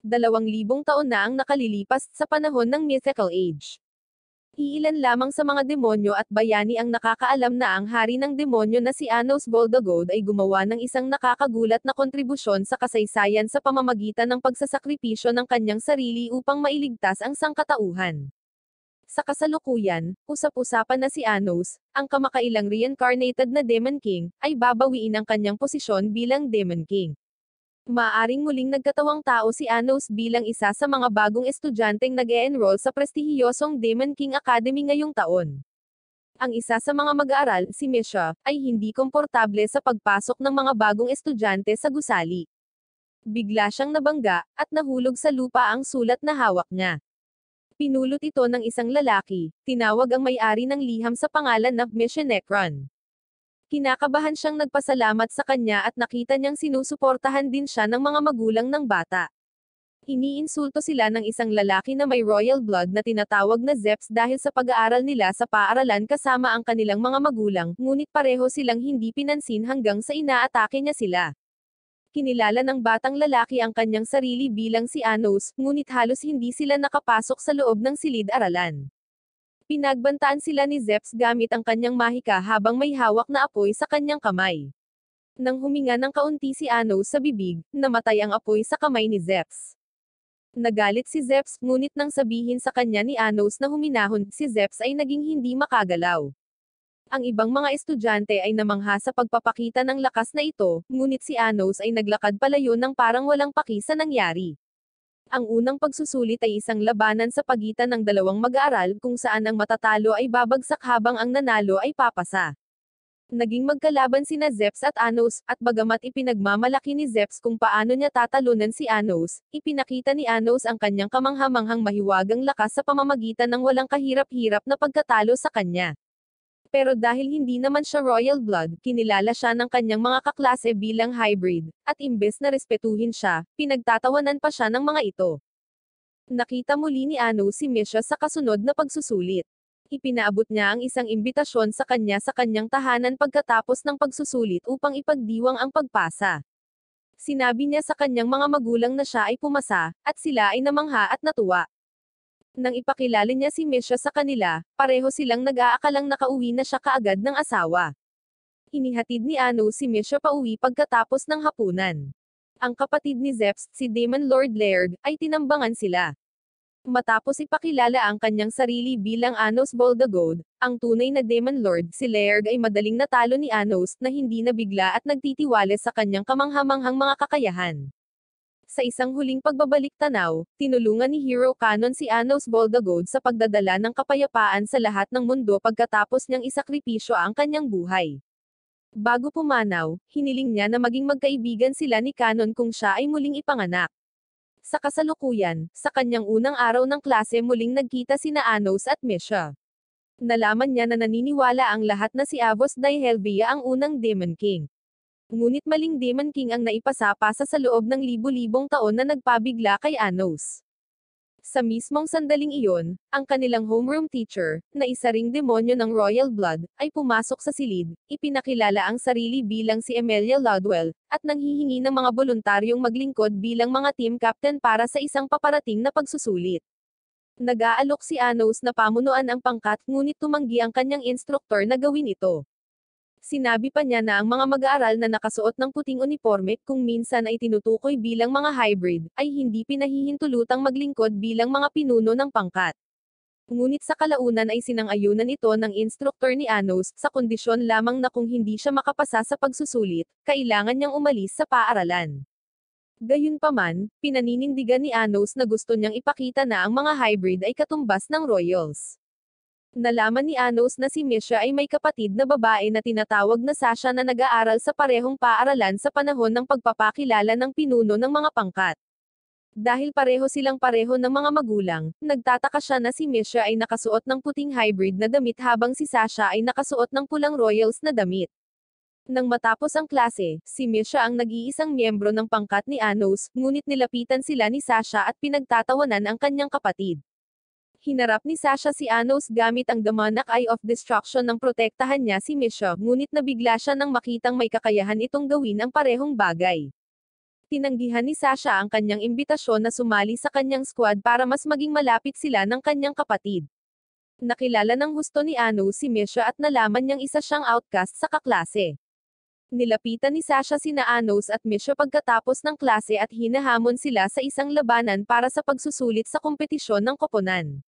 Dalawang libong taon na ang nakalilipas sa panahon ng Mythical Age. Iilan lamang sa mga demonyo at bayani ang nakakaalam na ang hari ng demonyo na si Anos Boldogod ay gumawa ng isang nakakagulat na kontribusyon sa kasaysayan sa pamamagitan ng pagsasakripisyo ng kanyang sarili upang mailigtas ang sangkatauhan. Sa kasalukuyan, usap-usapan na si Anos, ang kamakailang reincarnated na Demon King, ay babawiin ang kanyang posisyon bilang Demon King. Maaring muling nagkatawang tao si Anos bilang isa sa mga bagong estudyanteng nag -e enroll sa prestihiyosong Demon King Academy ngayong taon. Ang isa sa mga mag-aaral, si Misha, ay hindi komportable sa pagpasok ng mga bagong estudyante sa gusali. Bigla siyang nabangga, at nahulog sa lupa ang sulat na hawak niya. Pinulot ito ng isang lalaki, tinawag ang may-ari ng liham sa pangalan na Misha Necron. Kinakabahan siyang nagpasalamat sa kanya at nakita niyang sinusuportahan din siya ng mga magulang ng bata. Iniinsulto sila ng isang lalaki na may royal blood na tinatawag na Zeps dahil sa pag-aaral nila sa paaralan kasama ang kanilang mga magulang, ngunit pareho silang hindi pinansin hanggang sa inaatake niya sila. Kinilala ng batang lalaki ang kanyang sarili bilang si Anos, ngunit halos hindi sila nakapasok sa loob ng silid-aralan. Pinagbantaan sila ni Zeps gamit ang kanyang mahika habang may hawak na apoy sa kanyang kamay. Nang huminga ng kaunti si Ano sa bibig, namatay ang apoy sa kamay ni Zeps. Nagalit si Zeps, ngunit nang sabihin sa kanya ni Anos na huminahon, si Zeps ay naging hindi makagalaw. Ang ibang mga estudyante ay namangha sa pagpapakita ng lakas na ito, ngunit si Anos ay naglakad palayo ng parang walang paki sa nangyari. Ang unang pagsusulit ay isang labanan sa pagitan ng dalawang mag-aaral kung saan ang matatalo ay babagsak habang ang nanalo ay papasa. Naging magkalaban sina Zeps at Anos, at bagamat ipinagmamalaki ni Zeps kung paano niya tatalunan si Anos, ipinakita ni Anos ang kanyang kamanghamanghang mahiwagang lakas sa pamamagitan ng walang kahirap-hirap na pagkatalo sa kanya. Pero dahil hindi naman siya royal blood, kinilala siya ng kanyang mga kaklase bilang hybrid, at imbes na respetuhin siya, pinagtatawanan pa siya ng mga ito. Nakita muli ni Ano si Misha sa kasunod na pagsusulit. Ipinaabot niya ang isang imbitasyon sa kanya sa kanyang tahanan pagkatapos ng pagsusulit upang ipagdiwang ang pagpasa. Sinabi niya sa kanyang mga magulang na siya ay pumasa, at sila ay namangha at natuwa. Nang ipakilala niya si Misha sa kanila, pareho silang nag-aakalang nakauwi na siya kaagad ng asawa. Hinihatid ni Ano si Misha pauwi pagkatapos ng hapunan. Ang kapatid ni Zeps, si Damon Lord Laird, ay tinambangan sila. Matapos ipakilala ang kanyang sarili bilang Anos Boldagod, ang tunay na Demon Lord si Laird ay madaling natalo ni Anos na hindi nabigla at nagtitiwala sa kanyang kamanghamanghang mga kakayahan. Sa isang huling pagbabalik tanaw, tinulungan ni Hero Canon si Anos Boldagod sa pagdadala ng kapayapaan sa lahat ng mundo pagkatapos niyang isakripisyo ang kanyang buhay. Bago pumanaw, hiniling niya na maging magkaibigan sila ni Canon kung siya ay muling ipanganak. Sa kasalukuyan, sa kanyang unang araw ng klase muling nagkita sina Anos at Misha. Nalaman niya na naniniwala ang lahat na si Avos Daihelvia ang unang Demon King. Ngunit maling demon-king ang naipasapasa sa loob ng libu-libong taon na nagpabigla kay Anos. Sa mismong sandaling iyon, ang kanilang homeroom teacher, na isa ring demonyo ng royal blood, ay pumasok sa silid, ipinakilala ang sarili bilang si Emelia Ludwell, at nanghihingi ng mga voluntaryong maglingkod bilang mga team captain para sa isang paparating na pagsusulit. Nag-aalok si Anos na pamunuan ang pangkat ngunit tumanggi ang kanyang instructor na gawin ito. Sinabi pa niya na ang mga mag-aaral na nakasuot ng puting uniforme, kung minsan ay tinutukoy bilang mga hybrid, ay hindi pinahihintulutang maglingkod bilang mga pinuno ng pangkat. Ngunit sa kalaunan ay sinangayunan ito ng instructor ni Anos, sa kondisyon lamang na kung hindi siya makapasa sa pagsusulit, kailangan niyang umalis sa paaralan. Gayunpaman, pinaninindigan ni Anos na gusto niyang ipakita na ang mga hybrid ay katumbas ng Royals. Nalaman ni Anos na si Misha ay may kapatid na babae na tinatawag na Sasha na nag-aaral sa parehong paaralan sa panahon ng pagpapakilala ng pinuno ng mga pangkat. Dahil pareho silang pareho ng mga magulang, nagtataka siya na si Misha ay nakasuot ng puting hybrid na damit habang si Sasha ay nakasuot ng pulang royals na damit. Nang matapos ang klase, si Misha ang nag-iisang miyembro ng pangkat ni Anos, ngunit nilapitan sila ni Sasha at pinagtatawanan ang kanyang kapatid hinarap ni Sasha si Anos gamit ang Damanak Eye of Destruction nang protektahan niya si Misha, ngunit nabigla siya nang makitang may kakayahan itong gawin ang parehong bagay. Tinanggihan ni Sasha ang kanyang imbitasyon na sumali sa kanyang squad para mas maging malapit sila ng kanyang kapatid. Nakilala ng husto ni Ano si Misha at nalaman niyang isa siyang outcast sa kaklase. Nilapitan ni Sasha sina Anos at Misha pagkatapos ng klase at hinahamon sila sa isang labanan para sa pagsusulit sa kompetisyon ng koponan.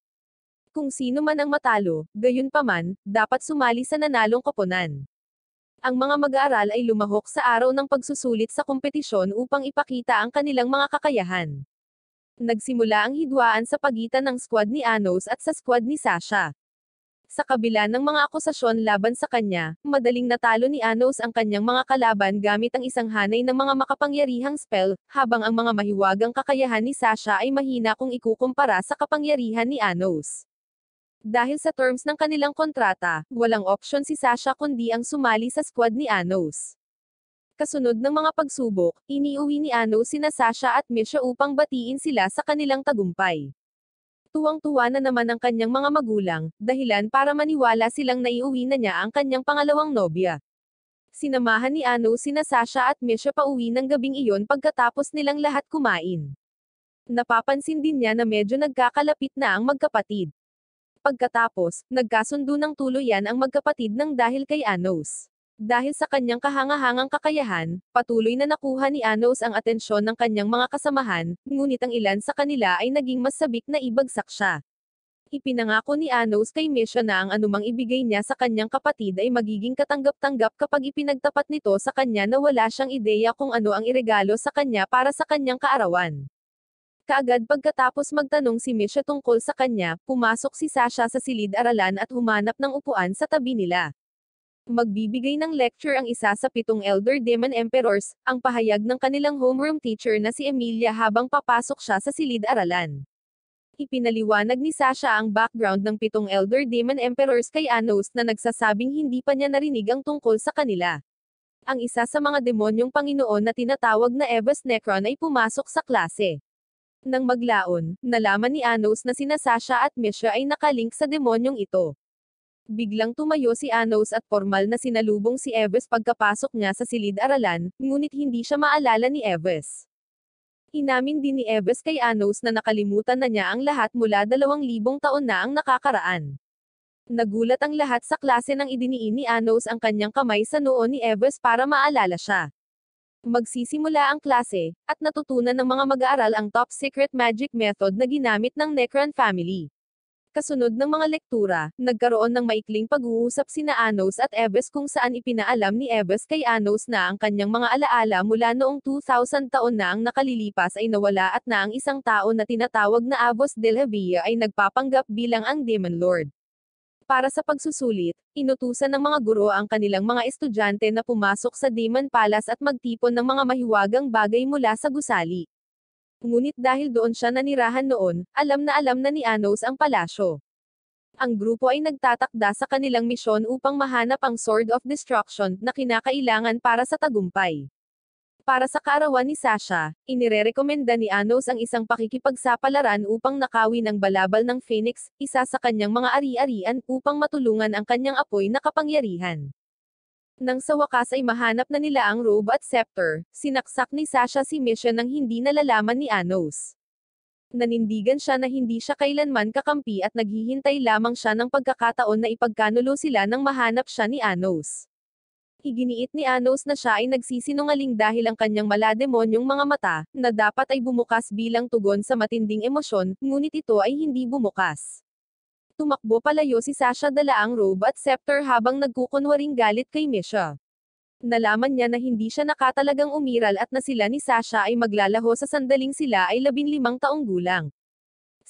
Kung sino man ang matalo, gayon paman, dapat sumali sa nanalong koponan. Ang mga mag-aaral ay lumahok sa araw ng pagsusulit sa kompetisyon upang ipakita ang kanilang mga kakayahan. Nagsimula ang hidwaan sa pagitan ng squad ni Anos at sa squad ni Sasha. Sa kabila ng mga akusasyon laban sa kanya, madaling natalo ni Anos ang kanyang mga kalaban gamit ang isang hanay ng mga makapangyarihang spell, habang ang mga mahiwagang kakayahan ni Sasha ay mahina kung ikukumpara sa kapangyarihan ni Anos. Dahil sa terms ng kanilang kontrata, walang option si Sasha kundi ang sumali sa squad ni Anos. Kasunod ng mga pagsubok, iniuwi ni Anos sina Sasha at Misha upang batiin sila sa kanilang tagumpay. Tuwang-tuwa na naman ang kanyang mga magulang, dahilan para maniwala silang naiuwi na niya ang kanyang pangalawang nobya. Sinamahan ni Ano sina Sasha at Misha pauwi ng gabing iyon pagkatapos nilang lahat kumain. Napapansin din niya na medyo nagkakalapit na ang magkapatid. Pagkatapos, nagkasundo ng tuluyan ang magkapatid ng dahil kay Anos. Dahil sa kanyang kahangahangang kakayahan, patuloy na nakuha ni Anos ang atensyon ng kanyang mga kasamahan, ngunit ang ilan sa kanila ay naging mas sabik na ibagsak siya. Ipinangako ni Anos kay Misha na ang anumang ibigay niya sa kanyang kapatid ay magiging katanggap-tanggap kapag ipinagtapat nito sa kanya na wala siyang ideya kung ano ang iregalo sa kanya para sa kanyang kaarawan. Kaagad pagkatapos magtanong si Misha tungkol sa kanya, pumasok si Sasha sa silid-aralan at humanap ng upuan sa tabi nila. Magbibigay ng lecture ang isa sa pitong Elder Demon Emperors, ang pahayag ng kanilang homeroom teacher na si Emilia habang papasok siya sa silid-aralan. Ipinaliwanag ni Sasha ang background ng pitong Elder Demon Emperors kay Anos na nagsasabing hindi pa niya narinig ang tungkol sa kanila. Ang isa sa mga demonyong Panginoon na tinatawag na Evas Necron ay pumasok sa klase. Nang maglaon, nalaman ni Anos na sina Sasha at Misha ay nakalink sa demonyong ito. Biglang tumayo si Anos at formal na sinalubong si Eves pagkapasok niya sa silid-aralan, ngunit hindi siya maalala ni Eves. Inamin din ni Eves kay Anos na nakalimutan na niya ang lahat mula dalawang libong taon na ang nakakaraan. Nagulat ang lahat sa klase nang idiniin ni Anos ang kanyang kamay sa noo ni Eves para maalala siya. Magsisimula ang klase, at natutunan ng mga mag-aaral ang top secret magic method na ginamit ng Necron family. Kasunod ng mga lektura, nagkaroon ng maikling pag-uusap sina Anos at Eves kung saan ipinaalam ni Eves kay Anos na ang kanyang mga alaala mula noong 2000 taon na ang nakalilipas ay nawala at na ang isang tao na tinatawag na Avos Del ay nagpapanggap bilang ang Demon Lord. Para sa pagsusulit, inutusan ng mga guro ang kanilang mga estudyante na pumasok sa Demon Palace at magtipon ng mga mahiwagang bagay mula sa gusali. Ngunit dahil doon siya nanirahan noon, alam na alam na ni Anos ang palasyo. Ang grupo ay nagtatakda sa kanilang misyon upang mahanap ang Sword of Destruction na kinakailangan para sa tagumpay. Para sa kaarawan ni Sasha, inirerekomenda ni Anos ang isang pakikipagsapalaran upang nakawin ang balabal ng Phoenix, isa sa kanyang mga ari-arian upang matulungan ang kanyang apoy na kapangyarihan. Nang sa wakas ay mahanap na nila ang robe at scepter, sinaksak ni Sasha si Mission nang hindi nalalaman ni Anos. Nanindigan siya na hindi siya kailanman kakampi at naghihintay lamang siya ng pagkakataon na ipagkanulo sila nang mahanap siya ni Anos. Iginiit ni Anos na siya ay nagsisinungaling dahil ang kanyang malademonyong mga mata, na dapat ay bumukas bilang tugon sa matinding emosyon, ngunit ito ay hindi bumukas. Tumakbo palayo si Sasha dala ang robe at scepter habang nagkukunwaring galit kay Misha. Nalaman niya na hindi siya nakatalagang umiral at na sila ni Sasha ay maglalaho sa sandaling sila ay labinlimang taong gulang.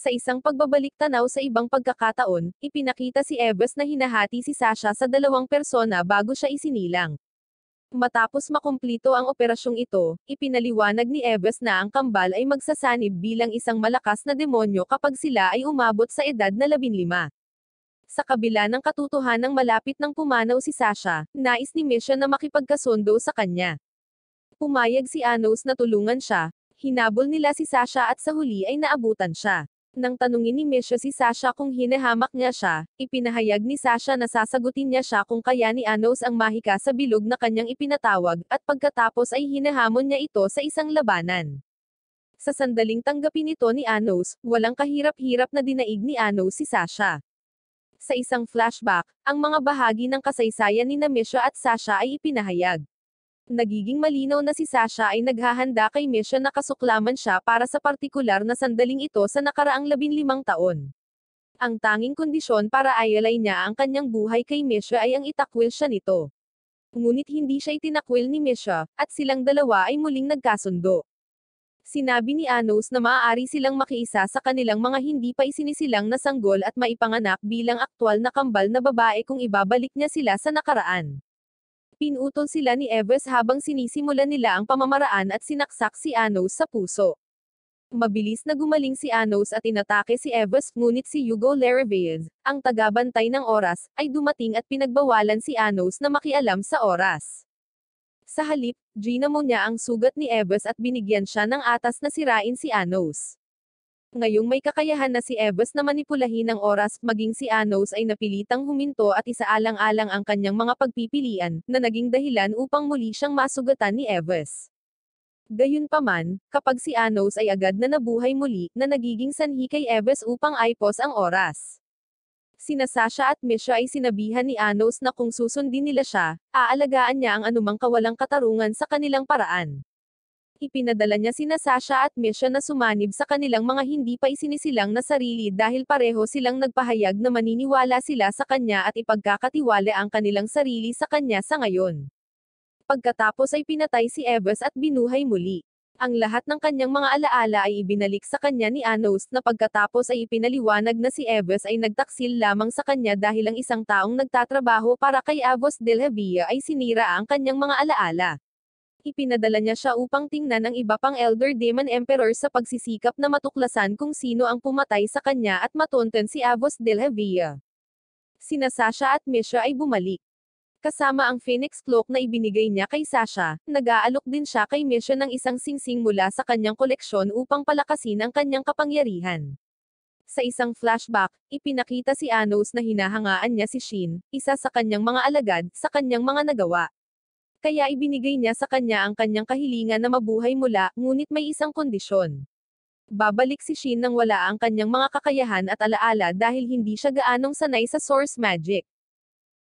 Sa isang pagbabalik tanaw sa ibang pagkakataon, ipinakita si Eves na hinahati si Sasha sa dalawang persona bago siya isinilang. Matapos makumplito ang operasyong ito, ipinaliwanag ni Eves na ang kambal ay magsasanib bilang isang malakas na demonyo kapag sila ay umabot sa edad na 15. Sa kabila ng ng malapit ng pumanaw si Sasha, nais ni Misha na makipagkasundo sa kanya. Pumayag si Anos na tulungan siya, hinabol nila si Sasha at sa huli ay naabutan siya. Nang tanungin ni Misha si Sasha kung hinahamak niya siya, ipinahayag ni Sasha na sasagutin niya siya kung kaya ni Anos ang mahika sa bilog na kanyang ipinatawag, at pagkatapos ay hinahamon niya ito sa isang labanan. Sa sandaling tanggapin ito ni Anos, walang kahirap-hirap na dinaig ni Anos si Sasha. Sa isang flashback, ang mga bahagi ng kasaysayan ni Namisha at Sasha ay ipinahayag. Nagiging malinaw na si Sasha ay naghahanda kay Misha na kasuklaman siya para sa partikular na sandaling ito sa nakaraang labinlimang taon. Ang tanging kondisyon para ayalay niya ang kanyang buhay kay Misha ay ang itakwil siya nito. Ngunit hindi siya itinakwil ni Misha, at silang dalawa ay muling nagkasundo. Sinabi ni Anos na maaari silang makiisa sa kanilang mga hindi pa isinisilang na sanggol at maipanganak bilang aktwal na kambal na babae kung ibabalik niya sila sa nakaraan. Pinutol sila ni Eves habang sinisimulan nila ang pamamaraan at sinaksak si Anos sa puso. Mabilis na gumaling si Anos at inatake si Eves, ngunit si Hugo Larrivez, ang tagabantay ng oras, ay dumating at pinagbawalan si Anos na makialam sa oras. Sa halip, ginamo niya ang sugat ni Eves at binigyan siya ng atas na sirain si Anos. Ngayong may kakayahan na si Evas na manipulahin ang oras, maging si Anos ay napilitang huminto at isaalang-alang ang kanyang mga pagpipilian, na naging dahilan upang muli siyang masugatan ni Evas. Gayunpaman, kapag si Anos ay agad na nabuhay muli, na nagiging sanhi kay Evas upang ipos ang oras. Sina Sasha at Misha ay sinabihan ni Anos na kung susundin nila siya, aalagaan niya ang anumang kawalang katarungan sa kanilang paraan ipinadala niya sina Sasha at Misha na sumanib sa kanilang mga hindi pa isinisilang na sarili dahil pareho silang nagpahayag na maniniwala sila sa kanya at ipagkakatiwala ang kanilang sarili sa kanya sa ngayon. Pagkatapos ay pinatay si Eves at binuhay muli. Ang lahat ng kanyang mga alaala ay ibinalik sa kanya ni Anos na pagkatapos ay ipinaliwanag na si Eves ay nagtaksil lamang sa kanya dahil ang isang taong nagtatrabaho para kay Avos Del Havia ay sinira ang kanyang mga alaala. Ipinadala niya siya upang tingnan ang iba pang Elder Demon Emperor sa pagsisikap na matuklasan kung sino ang pumatay sa kanya at matonten si Avos Del Havia. Sina Sasha at Misha ay bumalik. Kasama ang Phoenix Cloak na ibinigay niya kay Sasha, nag-aalok din siya kay Misha ng isang singsing mula sa kanyang koleksyon upang palakasin ang kanyang kapangyarihan. Sa isang flashback, ipinakita si Anos na hinahangaan niya si Shin, isa sa kanyang mga alagad, sa kanyang mga nagawa. Kaya ibinigay niya sa kanya ang kanyang kahilingan na mabuhay mula, ngunit may isang kondisyon. Babalik si Shin nang wala ang kanyang mga kakayahan at alaala dahil hindi siya gaanong sanay sa source magic.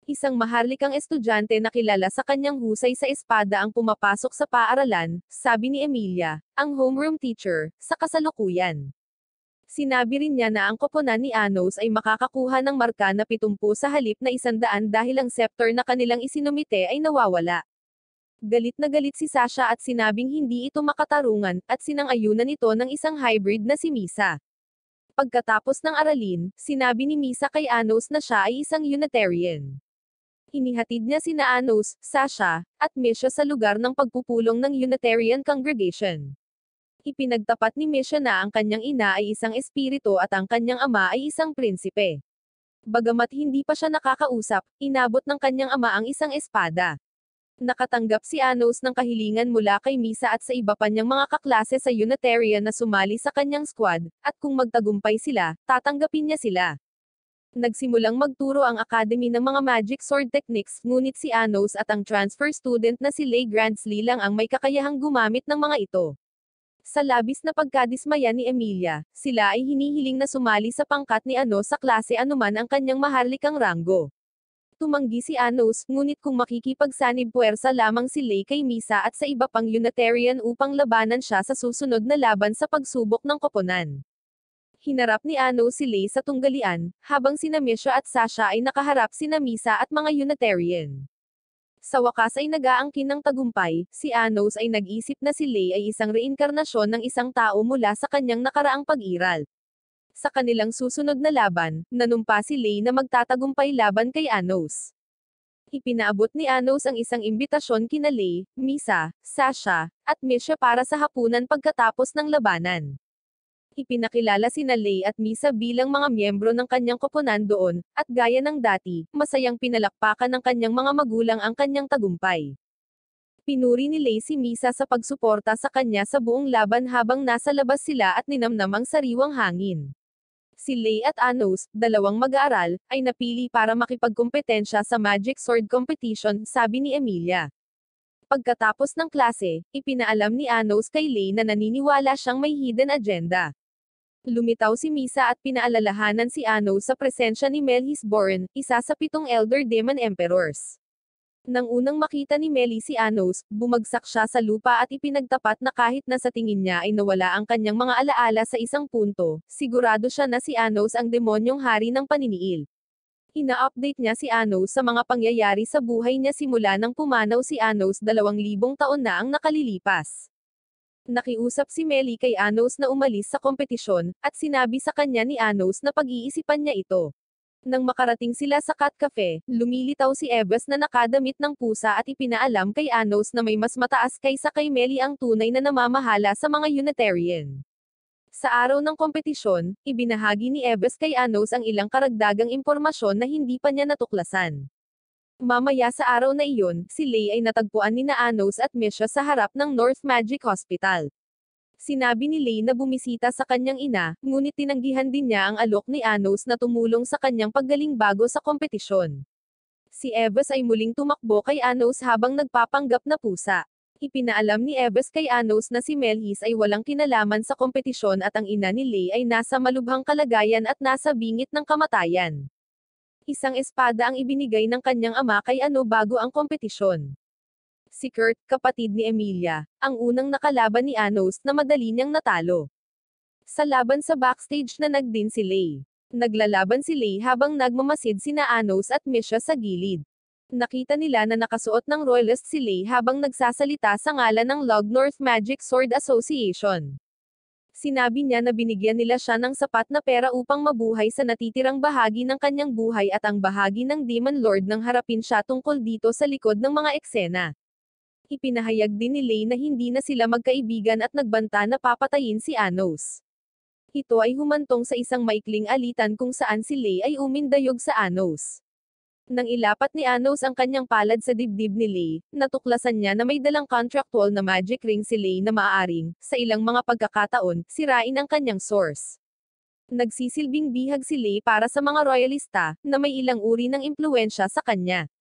Isang maharlikang estudyante na kilala sa kanyang husay sa espada ang pumapasok sa paaralan, sabi ni Emilia, ang homeroom teacher, sa kasalukuyan. Sinabi rin niya na ang koponan ni Anos ay makakakuha ng marka na 70 sa halip na isandaan dahil ang scepter na kanilang isinumite ay nawawala. Galit na galit si Sasha at sinabing hindi ito makatarungan, at sinangayunan ito ng isang hybrid na si Misa. Pagkatapos ng aralin, sinabi ni Misa kay Anos na siya ay isang Unitarian. Hinihatid niya sina Anos, Sasha, at Misha sa lugar ng pagpupulong ng Unitarian Congregation. Ipinagtapat ni Misha na ang kanyang ina ay isang espiritu at ang kanyang ama ay isang prinsipe. Bagamat hindi pa siya nakakausap, inabot ng kanyang ama ang isang espada nakatanggap si Anos ng kahilingan mula kay Misa at sa iba pa niyang mga kaklase sa Unitarian na sumali sa kanyang squad, at kung magtagumpay sila, tatanggapin niya sila. Nagsimulang magturo ang Academy ng mga Magic Sword Techniques, ngunit si Anos at ang transfer student na si Lay Grandsley lang ang may kakayahang gumamit ng mga ito. Sa labis na pagkadismaya ni Emilia, sila ay hinihiling na sumali sa pangkat ni Anos sa klase anuman ang kanyang maharlikang ranggo tumanggi si Anos, ngunit kung makikipagsanib puwersa lamang si Lay kay Misa at sa iba pang Unitarian upang labanan siya sa susunod na laban sa pagsubok ng koponan. Hinarap ni Anos si Lay sa tunggalian, habang si Namisha at Sasha ay nakaharap si Namisa at mga Unitarian. Sa wakas ay nagaangkin ng tagumpay, si Anos ay nag-isip na si Lei ay isang reinkarnasyon ng isang tao mula sa kanyang nakaraang pag-iral. Sa kanilang susunod na laban, nanumpa si Lay na magtatagumpay laban kay Anos. Ipinaabot ni Anos ang isang imbitasyon kina Lay, Misa, Sasha, at Misha para sa hapunan pagkatapos ng labanan. Ipinakilala si Nalay at Misa bilang mga miyembro ng kanyang koponan doon, at gaya ng dati, masayang pinalakpakan ng kanyang mga magulang ang kanyang tagumpay. Pinuri ni Lay si Misa sa pagsuporta sa kanya sa buong laban habang nasa labas sila at ninamnam ang sariwang hangin. Si Lei at Anos, dalawang mag-aaral, ay napili para makipagkompetensya sa Magic Sword Competition, sabi ni Emilia. Pagkatapos ng klase, ipinaalam ni Anos kay Lei na naniniwala siyang may hidden agenda. Lumitaw si Misa at pinaalalahanan si Anos sa presensya ni Melhisborn, isa sa pitong Elder Demon Emperors. Nang unang makita ni Melly si Anos, bumagsak siya sa lupa at ipinagtapat na kahit na sa tingin niya ay nawala ang kanyang mga alaala sa isang punto, sigurado siya na si Anos ang demonyong hari ng paniniil. Ina-update niya si Anos sa mga pangyayari sa buhay niya simula nang pumanaw si Anos dalawang libong taon na ang nakalilipas. Nakiusap si Melly kay Anos na umalis sa kompetisyon, at sinabi sa kanya ni Anos na pag-iisipan niya ito. Nang makarating sila sa Cat Cafe, lumilitaw si Ebas na nakadamit ng pusa at ipinaalam kay Anos na may mas mataas kaysa kay Meli ang tunay na namamahala sa mga Unitarian. Sa araw ng kompetisyon, ibinahagi ni Ebas kay Anos ang ilang karagdagang impormasyon na hindi pa niya natuklasan. Mamaya sa araw na iyon, si Lay ay natagpuan ni na Anos at Misha sa harap ng North Magic Hospital. Sinabi ni Lay na bumisita sa kanyang ina, ngunit tinanggihan din niya ang alok ni Anos na tumulong sa kanyang paggaling bago sa kompetisyon. Si Eves ay muling tumakbo kay Anos habang nagpapanggap na pusa. Ipinaalam ni Eves kay Anos na si Melhis ay walang kinalaman sa kompetisyon at ang ina ni Lay ay nasa malubhang kalagayan at nasa bingit ng kamatayan. Isang espada ang ibinigay ng kanyang ama kay Ano bago ang kompetisyon si Kurt, kapatid ni Emilia, ang unang nakalaban ni Anos na madali niyang natalo. Sa laban sa backstage na nagdin si Lay. Naglalaban si Lay habang nagmamasid sina Anos at Misha sa gilid. Nakita nila na nakasuot ng royalist si Lay habang nagsasalita sa ngalan ng Log North Magic Sword Association. Sinabi niya na binigyan nila siya ng sapat na pera upang mabuhay sa natitirang bahagi ng kanyang buhay at ang bahagi ng Demon Lord nang harapin siya tungkol dito sa likod ng mga eksena. Ipinahayag din ni Lay na hindi na sila magkaibigan at nagbanta na papatayin si Anos. Ito ay humantong sa isang maikling alitan kung saan si Lay ay umindayog sa Anos. Nang ilapat ni Anos ang kanyang palad sa dibdib ni Lay, natuklasan niya na may dalang contractual na magic ring si Lay na maaaring, sa ilang mga pagkakataon, sirain ang kanyang source. Nagsisilbing bihag si Lay para sa mga royalista, na may ilang uri ng impluensya sa kanya.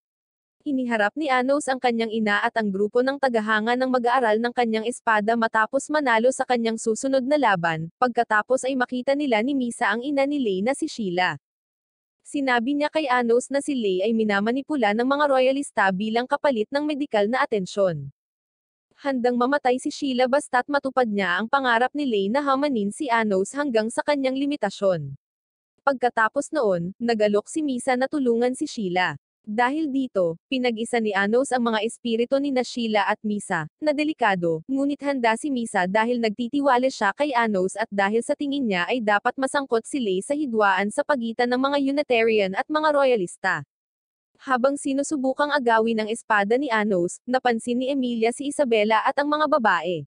Hiniharap ni Anos ang kanyang ina at ang grupo ng tagahanga ng mag-aaral ng kanyang espada matapos manalo sa kanyang susunod na laban, pagkatapos ay makita nila ni Misa ang ina ni Lay na si Sheila. Sinabi niya kay Anos na si Lay ay minamanipula ng mga royalista bilang kapalit ng medikal na atensyon. Handang mamatay si Sheila basta't matupad niya ang pangarap ni Lay na hamanin si Anos hanggang sa kanyang limitasyon. Pagkatapos noon, nagalok si Misa na tulungan si Sheila. Dahil dito, pinag-isa ni Anos ang mga espirito ni Nashila at Misa, na delikado, ngunit handa si Misa dahil nagtitiwala siya kay Anos at dahil sa tingin niya ay dapat masangkot si Lay sa hidwaan sa pagitan ng mga Unitarian at mga Royalista. Habang sinusubukang agawin ang espada ni Anos, napansin ni Emilia si Isabella at ang mga babae.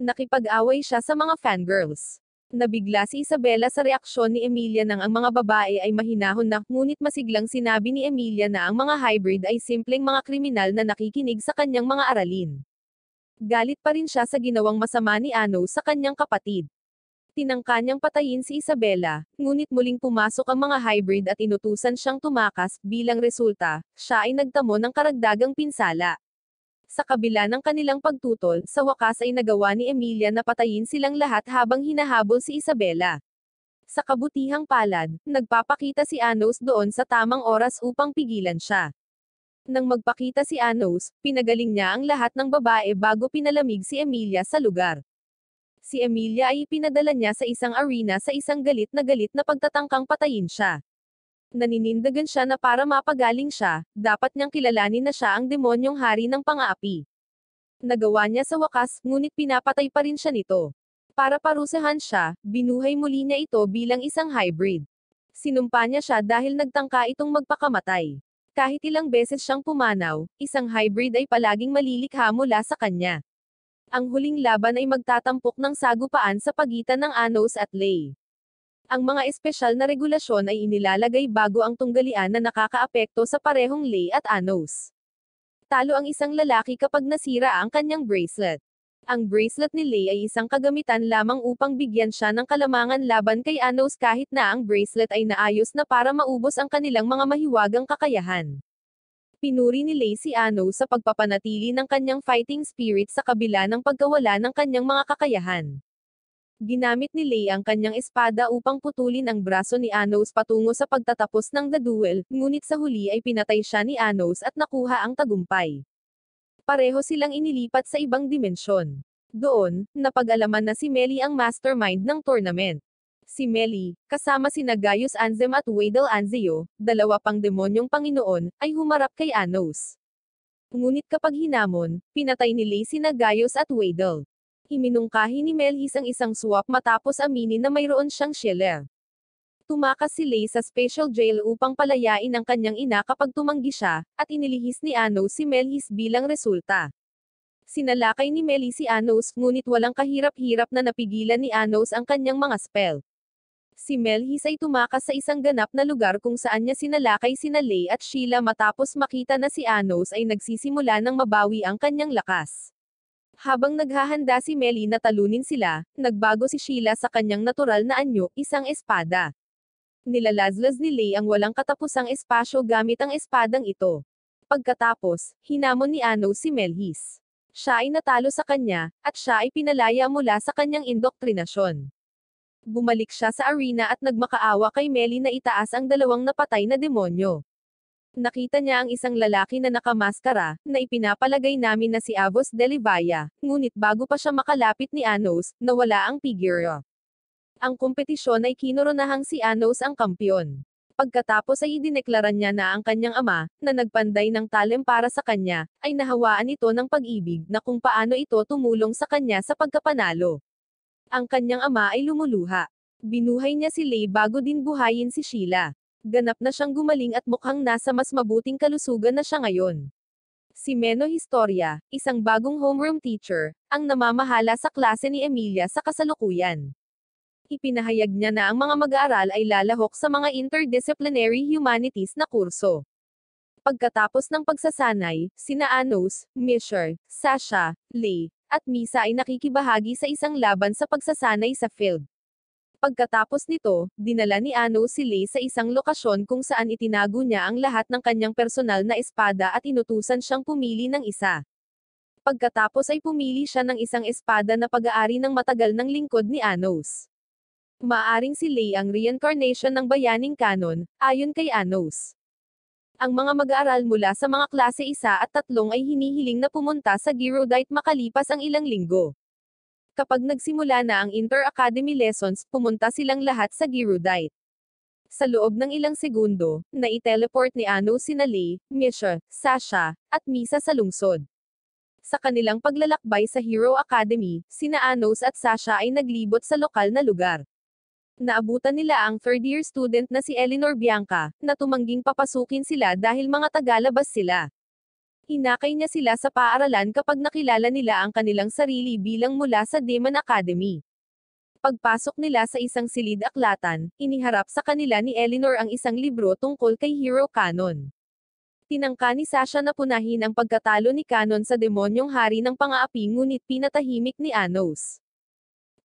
Nakipag-away siya sa mga fangirls. Nabigla si Isabella sa reaksyon ni Emilia nang ang mga babae ay mahinahon na, ngunit masiglang sinabi ni Emilia na ang mga hybrid ay simpleng mga kriminal na nakikinig sa kanyang mga aralin. Galit pa rin siya sa ginawang masama ni Ano sa kanyang kapatid. Tinangka niyang patayin si Isabella, ngunit muling pumasok ang mga hybrid at inutusan siyang tumakas, bilang resulta, siya ay nagtamo ng karagdagang pinsala. Sa kabila ng kanilang pagtutol, sa wakas ay nagawa ni Emilia na patayin silang lahat habang hinahabol si Isabella. Sa kabutihang palad, nagpapakita si Anos doon sa tamang oras upang pigilan siya. Nang magpakita si Anos, pinagaling niya ang lahat ng babae bago pinalamig si Emilia sa lugar. Si Emilia ay ipinadala niya sa isang arena sa isang galit na galit na pagtatangkang patayin siya. Naninindagan siya na para mapagaling siya, dapat niyang kilalanin na siya ang demonyong hari ng pangaapi. Nagawa niya sa wakas, ngunit pinapatay pa rin siya nito. Para parusahan siya, binuhay muli niya ito bilang isang hybrid. Sinumpa niya siya dahil nagtangka itong magpakamatay. Kahit ilang beses siyang pumanaw, isang hybrid ay palaging malilikha mula sa kanya. Ang huling laban ay magtatampok ng sagupaan sa pagitan ng Anos at Lay. Ang mga espesyal na regulasyon ay inilalagay bago ang tunggalian na nakakaapekto sa parehong lay at anos. Talo ang isang lalaki kapag nasira ang kanyang bracelet. Ang bracelet ni Lay ay isang kagamitan lamang upang bigyan siya ng kalamangan laban kay Anos kahit na ang bracelet ay naayos na para maubos ang kanilang mga mahiwagang kakayahan. Pinuri ni Lay si Anos sa pagpapanatili ng kanyang fighting spirit sa kabila ng pagkawala ng kanyang mga kakayahan. Ginamit ni Lei ang kanyang espada upang putulin ang braso ni Anos patungo sa pagtatapos ng The Duel, ngunit sa huli ay pinatay siya ni Anos at nakuha ang tagumpay. Pareho silang inilipat sa ibang dimensyon. Doon, napag-alaman na si Meli ang mastermind ng tournament si Meli, kasama si Nagayus Anzem at Wadel Anzio, dalawa pang demonyong Panginoon, ay humarap kay Anos. Ngunit kapag hinamon, pinatay ni Lei si Nagayus at Wadel. Himinungkahi ni Melhis ang isang swap matapos aminin na mayroon siyang shiller. Tumakas si Lay sa special jail upang palayain ang kanyang ina kapag tumanggi siya, at inilihis ni Ano si Melhis bilang resulta. Sinalakay ni Meli si Anos, ngunit walang kahirap-hirap na napigilan ni Anos ang kanyang mga spell si Melhis ay tumakas sa isang ganap na lugar kung saan niya sinalakay si Lay at Sheila matapos makita na si Anos ay nagsisimula ng mabawi ang kanyang lakas. Habang naghahanda si Melly na talunin sila, nagbago si Sheila sa kanyang natural na anyo, isang espada. Nilalazlas ni Lay ang walang katapusang espasyo gamit ang espadang ito. Pagkatapos, hinamon ni Ano si Melhis. Siya ay natalo sa kanya, at siya ay pinalaya mula sa kanyang indoktrinasyon. Bumalik siya sa arena at nagmakaawa kay Melly na itaas ang dalawang napatay na demonyo. Nakita niya ang isang lalaki na nakamaskara, na ipinapalagay namin na si Avos Delivaya, ngunit bago pa siya makalapit ni Anos, nawala ang figure. Ang kompetisyon ay kinoronahang si Anos ang kampiyon. Pagkatapos ay idineklara niya na ang kanyang ama, na nagpanday ng talem para sa kanya, ay nahawaan ito ng pag-ibig na kung paano ito tumulong sa kanya sa pagkapanalo. Ang kanyang ama ay lumuluha. Binuhay niya si Lay bago din buhayin si Sheila. Ganap na siyang gumaling at mukhang nasa mas mabuting kalusugan na siya ngayon. Si Meno Historia, isang bagong homeroom teacher, ang namamahala sa klase ni Emilia sa kasalukuyan. Ipinahayag niya na ang mga mag-aaral ay lalahok sa mga interdisciplinary humanities na kurso. Pagkatapos ng pagsasanay, sina Anos, Misher, Sasha, Lee, at Misa ay nakikibahagi sa isang laban sa pagsasanay sa field. Pagkatapos nito, dinala ni Ano si Lee sa isang lokasyon kung saan itinago niya ang lahat ng kanyang personal na espada at inutusan siyang pumili ng isa. Pagkatapos ay pumili siya ng isang espada na pag-aari ng matagal ng lingkod ni Anos. Maaring si Lee ang reincarnation ng bayaning kanon, ayon kay Anos. Ang mga mag-aaral mula sa mga klase isa at tatlong ay hinihiling na pumunta sa Girodite makalipas ang ilang linggo. Kapag nagsimula na ang inter-academy lessons, pumunta silang lahat sa Girudite. Sa loob ng ilang segundo, na-teleport ni Ano sina Lee, Misha, Sasha, at Misa sa lungsod. Sa kanilang paglalakbay sa Hero Academy, sina Anos at Sasha ay naglibot sa lokal na lugar. Naabutan nila ang third-year student na si Eleanor Bianca, na tumangging papasukin sila dahil mga tagalabas sila. Hinakay niya sila sa paaralan kapag nakilala nila ang kanilang sarili bilang mula sa Demon Academy. Pagpasok nila sa isang silid aklatan, iniharap sa kanila ni Eleanor ang isang libro tungkol kay Hero Canon. Tinangka ni Sasha na punahin ang pagkatalo ni Canon sa demonyong hari ng pangaapi ngunit pinatahimik ni Anos.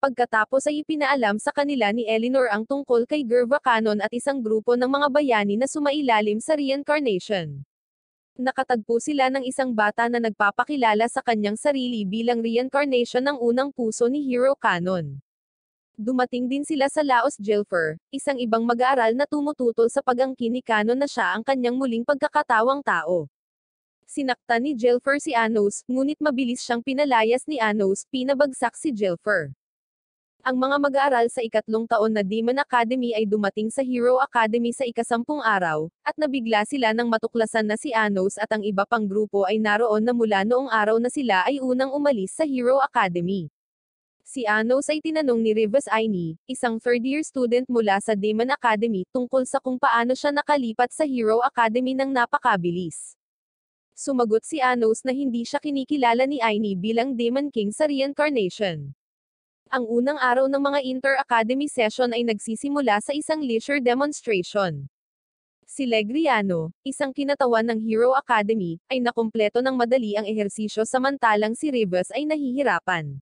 Pagkatapos ay ipinaalam sa kanila ni Eleanor ang tungkol kay Gerva Canon at isang grupo ng mga bayani na sumailalim sa reincarnation. Nakatagpo sila ng isang bata na nagpapakilala sa kanyang sarili bilang reincarnation ng unang puso ni Hero Canon. Dumating din sila sa Laos Jailfer, isang ibang mag-aaral na tumututol sa pagangkin ni Canon na siya ang kanyang muling pagkakatawang tao. Sinakta ni Jailfer si Anos, ngunit mabilis siyang pinalayas ni Anos, pinabagsak si Jailfer. Ang mga mag-aaral sa ikatlong taon na Demon Academy ay dumating sa Hero Academy sa ikasampung araw, at nabigla sila nang matuklasan na si Anos at ang iba pang grupo ay naroon na mula noong araw na sila ay unang umalis sa Hero Academy. Si Anos ay tinanong ni Rivas Aini, isang third-year student mula sa Demon Academy tungkol sa kung paano siya nakalipat sa Hero Academy ng napakabilis. Sumagot si Anos na hindi siya kinikilala ni Aini bilang Demon King sa reincarnation. Ang unang araw ng mga inter-academy session ay nagsisimula sa isang leisure demonstration. Si Legriano, isang kinatawan ng Hero Academy, ay nakumpleto ng madali ang ehersisyo samantalang si Rivas ay nahihirapan.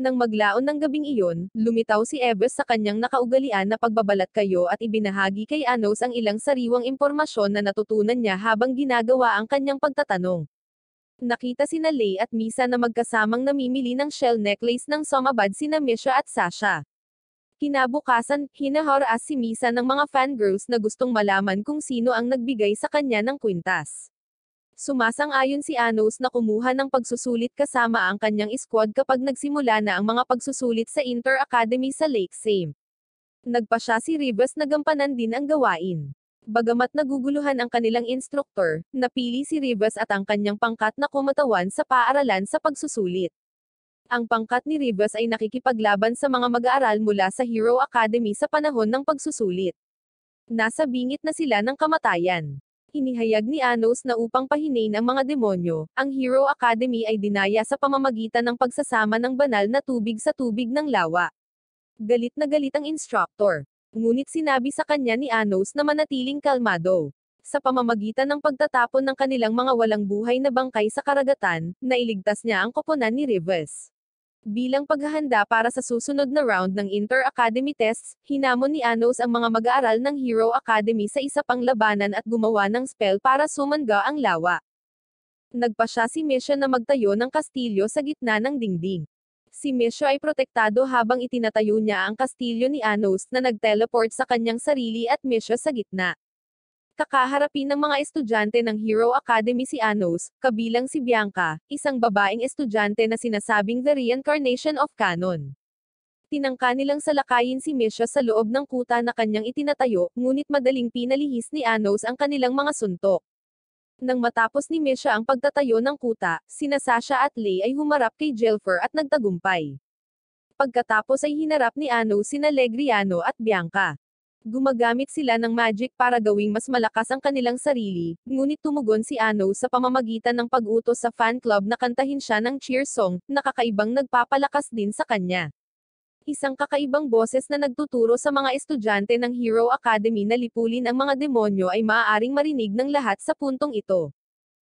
Nang maglaon ng gabing iyon, lumitaw si Eves sa kanyang nakaugalian na pagbabalat kayo at ibinahagi kay Anos ang ilang sariwang impormasyon na natutunan niya habang ginagawa ang kanyang pagtatanong nakita sina Lay at Misa na magkasamang namimili ng shell necklace ng somabad sina Misha at Sasha. Kinabukasan, hinaharas si Misa ng mga fangirls na gustong malaman kung sino ang nagbigay sa kanya ng kwintas. Sumasang-ayon si Anos na kumuha ng pagsusulit kasama ang kanyang squad kapag nagsimula na ang mga pagsusulit sa Inter Academy sa Lake Same. Nagpa siya si Rivas na gampanan din ang gawain. Bagamat naguguluhan ang kanilang instructor, napili si Rivas at ang kanyang pangkat na kumatawan sa paaralan sa pagsusulit. Ang pangkat ni Rivas ay nakikipaglaban sa mga mag-aaral mula sa Hero Academy sa panahon ng pagsusulit. Nasa bingit na sila ng kamatayan. Inihayag ni Anos na upang pahinain ang mga demonyo, ang Hero Academy ay dinaya sa pamamagitan ng pagsasama ng banal na tubig sa tubig ng lawa. Galit na galit ang instructor. Ngunit sinabi sa kanya ni Anos na manatiling kalmado. Sa pamamagitan ng pagtatapon ng kanilang mga walang buhay na bangkay sa karagatan, nailigtas niya ang koponan ni Rivers. Bilang paghahanda para sa susunod na round ng Inter-Academy tests, hinamon ni Anos ang mga mag-aaral ng Hero Academy sa isa pang labanan at gumawa ng spell para sumanga ang lawa. Nagpa siya si Misha na magtayo ng kastilyo sa gitna ng dingding si Misho ay protektado habang itinatayo niya ang kastilyo ni Anos na nagteleport sa kanyang sarili at Misho sa gitna. Kakaharapin ng mga estudyante ng Hero Academy si Anos, kabilang si Bianca, isang babaeng estudyante na sinasabing the reincarnation of canon tinangka nilang salakayin si Misha sa loob ng kuta na kanyang itinatayo, ngunit madaling pinalihis ni Anos ang kanilang mga suntok. Nang matapos ni Misha ang pagtatayo ng kuta, sina Sasha at Lee ay humarap kay Jelfer at nagtagumpay. Pagkatapos ay hinarap ni Ano sina Legriano at Bianca. Gumagamit sila ng magic para gawing mas malakas ang kanilang sarili, ngunit tumugon si Ano sa pamamagitan ng pag-utos sa fan club na kantahin siya ng cheer song, nakakaibang nagpapalakas din sa kanya. Isang kakaibang boses na nagtuturo sa mga estudyante ng Hero Academy na lipulin ang mga demonyo ay maaaring marinig ng lahat sa puntong ito.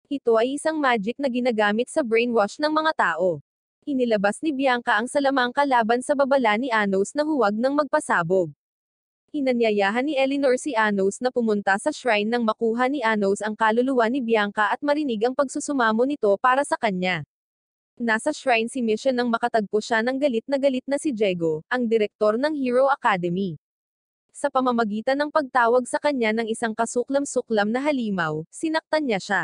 Ito ay isang magic na ginagamit sa brainwash ng mga tao. Inilabas ni Bianca ang salamangka laban sa babala ni Anos na huwag ng magpasabog inanyayahan ni Eleanor si Anos na pumunta sa shrine nang makuha ni Anos ang kaluluwa ni Bianca at marinig ang pagsusumamo nito para sa kanya. Nasa shrine si Misha nang makatagpo siya ng galit na galit na si Diego, ang direktor ng Hero Academy. Sa pamamagitan ng pagtawag sa kanya ng isang kasuklam-suklam na halimaw, sinaktan niya siya.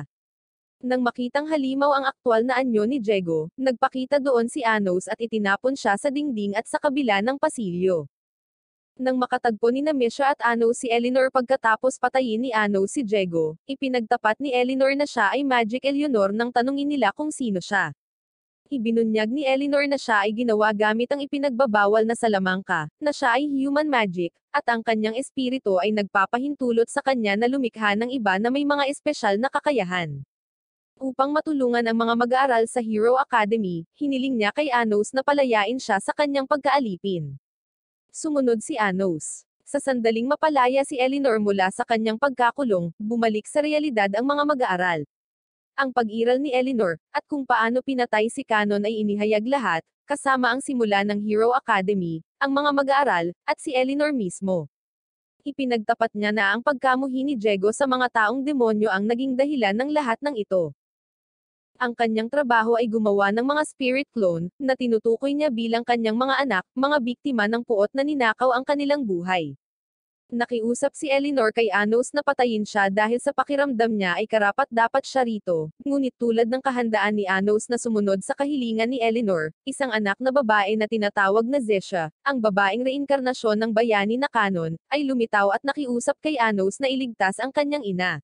Nang makitang halimaw ang aktwal na anyo ni Diego, nagpakita doon si Anos at itinapon siya sa dingding at sa kabila ng pasilyo. Nang makatagpo ni Namisha at Ano si Eleanor pagkatapos patayin ni Ano si Diego, ipinagtapat ni Eleanor na siya ay Magic Eleanor nang tanungin nila kung sino siya ibinunyag ni Eleanor na siya ay ginawa gamit ang ipinagbabawal na salamangka, na siya ay human magic, at ang kanyang espiritu ay nagpapahintulot sa kanya na lumikha ng iba na may mga espesyal na kakayahan. Upang matulungan ang mga mag-aaral sa Hero Academy, hiniling niya kay Anos na palayain siya sa kanyang pagkaalipin. Sumunod si Anos. Sa sandaling mapalaya si Eleanor mula sa kanyang pagkakulong, bumalik sa realidad ang mga mag-aaral, ang pag-iral ni Eleanor, at kung paano pinatay si Canon ay inihayag lahat, kasama ang simula ng Hero Academy, ang mga mag-aaral, at si Eleanor mismo. Ipinagtapat niya na ang pagkamuhi ni Diego sa mga taong demonyo ang naging dahilan ng lahat ng ito. Ang kanyang trabaho ay gumawa ng mga spirit clone, na tinutukoy niya bilang kanyang mga anak, mga biktima ng puot na ninakaw ang kanilang buhay. Nakiusap si Eleanor kay Anos na patayin siya dahil sa pakiramdam niya ay karapat dapat siya rito. Ngunit tulad ng kahandaan ni Anos na sumunod sa kahilingan ni Eleanor, isang anak na babae na tinatawag na Zesha, ang babaeng reinkarnasyon ng bayani na Kanon, ay lumitaw at nakiusap kay Anos na iligtas ang kanyang ina.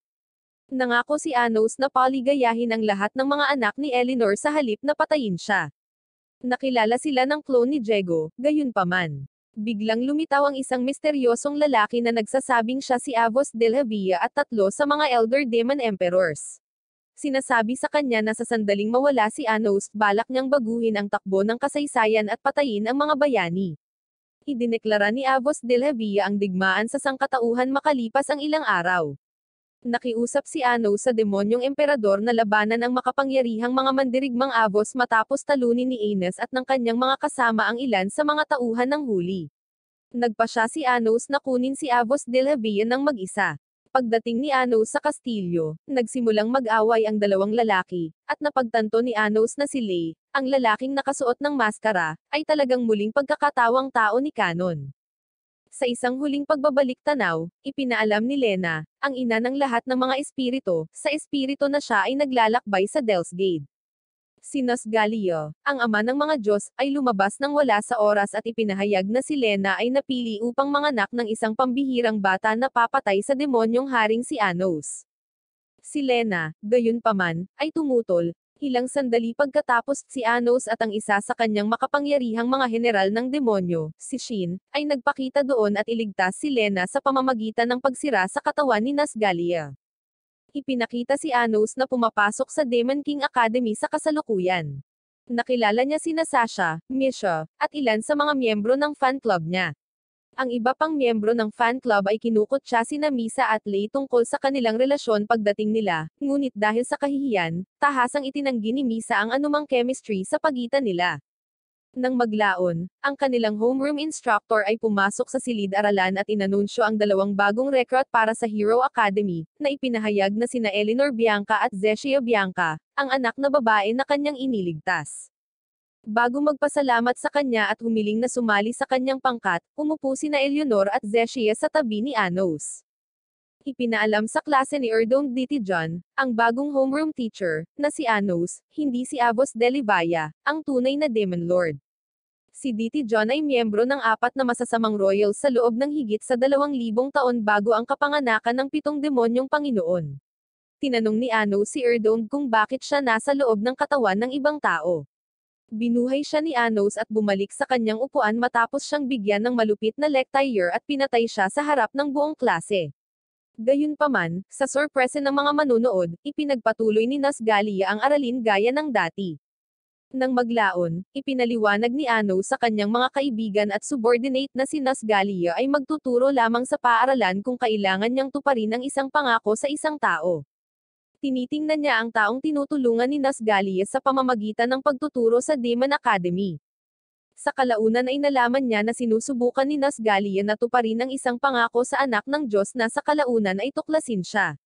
Nangako si Anos na paligayahin ang lahat ng mga anak ni Eleanor sa halip na patayin siya. Nakilala sila ng clone ni Diego, gayunpaman biglang lumitaw ang isang misteryosong lalaki na nagsasabing siya si Avos Del Havia at tatlo sa mga Elder Demon Emperors. Sinasabi sa kanya na sa sandaling mawala si Anos, balak niyang baguhin ang takbo ng kasaysayan at patayin ang mga bayani. Idineklara ni Avos Del Havia ang digmaan sa sangkatauhan makalipas ang ilang araw. Nakiusap si Ano sa demonyong emperador na labanan ang makapangyarihang mga mandirigmang avos matapos talunin ni Aeneas at ng kanyang mga kasama ang ilan sa mga tauhan ng huli. Nagpa siya si Anos na kunin si Avos del Habian ng mag-isa. Pagdating ni Anos sa Kastilyo, nagsimulang mag-away ang dalawang lalaki, at napagtanto ni Anos na si Lay, ang lalaking nakasuot ng maskara, ay talagang muling pagkakatawang tao ni Canon. Sa isang huling pagbabalik tanaw, ipinaalam ni Lena, ang ina ng lahat ng mga espirito, sa espirito na siya ay naglalakbay sa Del's Gate. Si Nosgalio, ang ama ng mga Diyos, ay lumabas ng wala sa oras at ipinahayag na si Lena ay napili upang manganak ng isang pambihirang bata na papatay sa demonyong haring si Anos si Lena, gayunpaman, ay tumutol, Ilang sandali pagkatapos si Anos at ang isa sa kanyang makapangyarihang mga general ng demonyo, si Shin, ay nagpakita doon at iligtas si Lena sa pamamagitan ng pagsira sa katawan ni Nasgalia. Ipinakita si Anos na pumapasok sa Demon King Academy sa kasalukuyan. Nakilala niya sina Sasha, Misha, at ilan sa mga miyembro ng fan club niya. Ang iba pang miyembro ng fan club ay kinukutsa sina Misa at Lay tungkol sa kanilang relasyon pagdating nila, ngunit dahil sa kahihiyan, tahasang itinanggi ni Misa ang anumang chemistry sa pagitan nila. Nang maglaon, ang kanilang homeroom instructor ay pumasok sa silid-aralan at inanunsyo ang dalawang bagong recruit para sa Hero Academy, na ipinahayag na sina Eleanor Bianca at Zeshia Bianca, ang anak na babae na kanyang iniligtas. Bago magpasalamat sa kanya at humiling na sumali sa kanyang pangkat, umupo si na Eleanor at Zeshia sa tabi ni Anos. Ipinaalam sa klase ni Erdong Diti John, ang bagong homeroom teacher, na si Anos, hindi si Avos Delibaya, ang tunay na Demon Lord. Si Diti John ay miyembro ng apat na masasamang royals sa loob ng higit sa dalawang libong taon bago ang kapanganakan ng pitong demonyong Panginoon. Tinanong ni Anos si Erdong kung bakit siya nasa loob ng katawan ng ibang tao. Binuhay siya ni Anos at bumalik sa kanyang upuan matapos siyang bigyan ng malupit na lectire at pinatay siya sa harap ng buong klase. Gayunpaman, sa sorpresa ng mga manunood, ipinagpatuloy ni Nasgalia ang aralin gaya ng dati. Nang maglaon, ipinaliwanag ni Ano sa kanyang mga kaibigan at subordinate na si Nasgalia ay magtuturo lamang sa paaralan kung kailangan niyang tuparin ang isang pangako sa isang tao. Tinitingnan niya ang taong tinutulungan ni Nasgalies sa pamamagitan ng pagtuturo sa Demon Academy. Sa kalaunan ay nalaman niya na sinusubukan ni Nasgalian na tuparin ang isang pangako sa anak ng Diyos na sa kalaunan ay tuklasin siya.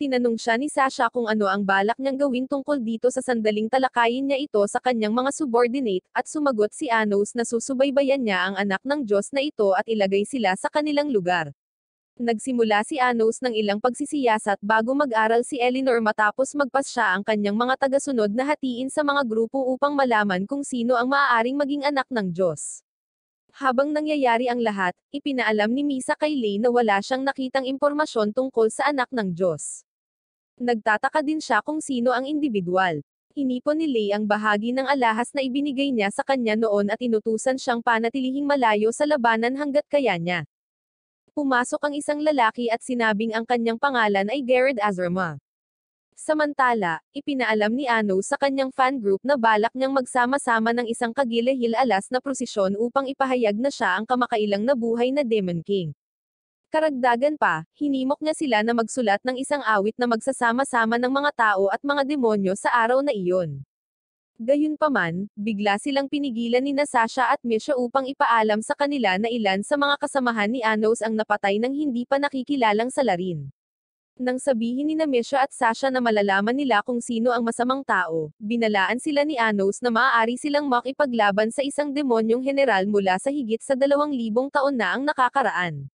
Tinanong siya ni Sasha kung ano ang balak niyang gawin tungkol dito sa sandaling talakayin niya ito sa kanyang mga subordinate, at sumagot si Anos na susubaybayan niya ang anak ng Diyos na ito at ilagay sila sa kanilang lugar. Nagsimula si Anos ng ilang pagsisiyasat bago mag-aral si Eleanor matapos magpasya ang kanyang mga tagasunod na hatiin sa mga grupo upang malaman kung sino ang maaaring maging anak ng Diyos. Habang nangyayari ang lahat, ipinaalam ni Misa kay Lay na wala siyang nakitang impormasyon tungkol sa anak ng Diyos. Nagtataka din siya kung sino ang individual. Inipon ni Lay ang bahagi ng alahas na ibinigay niya sa kanya noon at inutusan siyang panatilihing malayo sa labanan hanggat kaya niya pumasok ang isang lalaki at sinabing ang kanyang pangalan ay Gerard Azrama. Samantala, ipinaalam ni Ano sa kanyang fan group na balak niyang magsama-sama ng isang kagilehil alas na prosesyon upang ipahayag na siya ang kamakailang nabuhay na Demon King. Karagdagan pa, hinimok niya sila na magsulat ng isang awit na magsasama-sama ng mga tao at mga demonyo sa araw na iyon. Gayunpaman, bigla silang pinigilan ni Sasha at Misha upang ipaalam sa kanila na ilan sa mga kasamahan ni Anos ang napatay ng hindi pa nakikilalang salarin. Nang sabihin ni Misha at Sasha na malalaman nila kung sino ang masamang tao, binalaan sila ni Anos na maaari silang makipaglaban sa isang demonyong general mula sa higit sa dalawang libong taon na ang nakakaraan.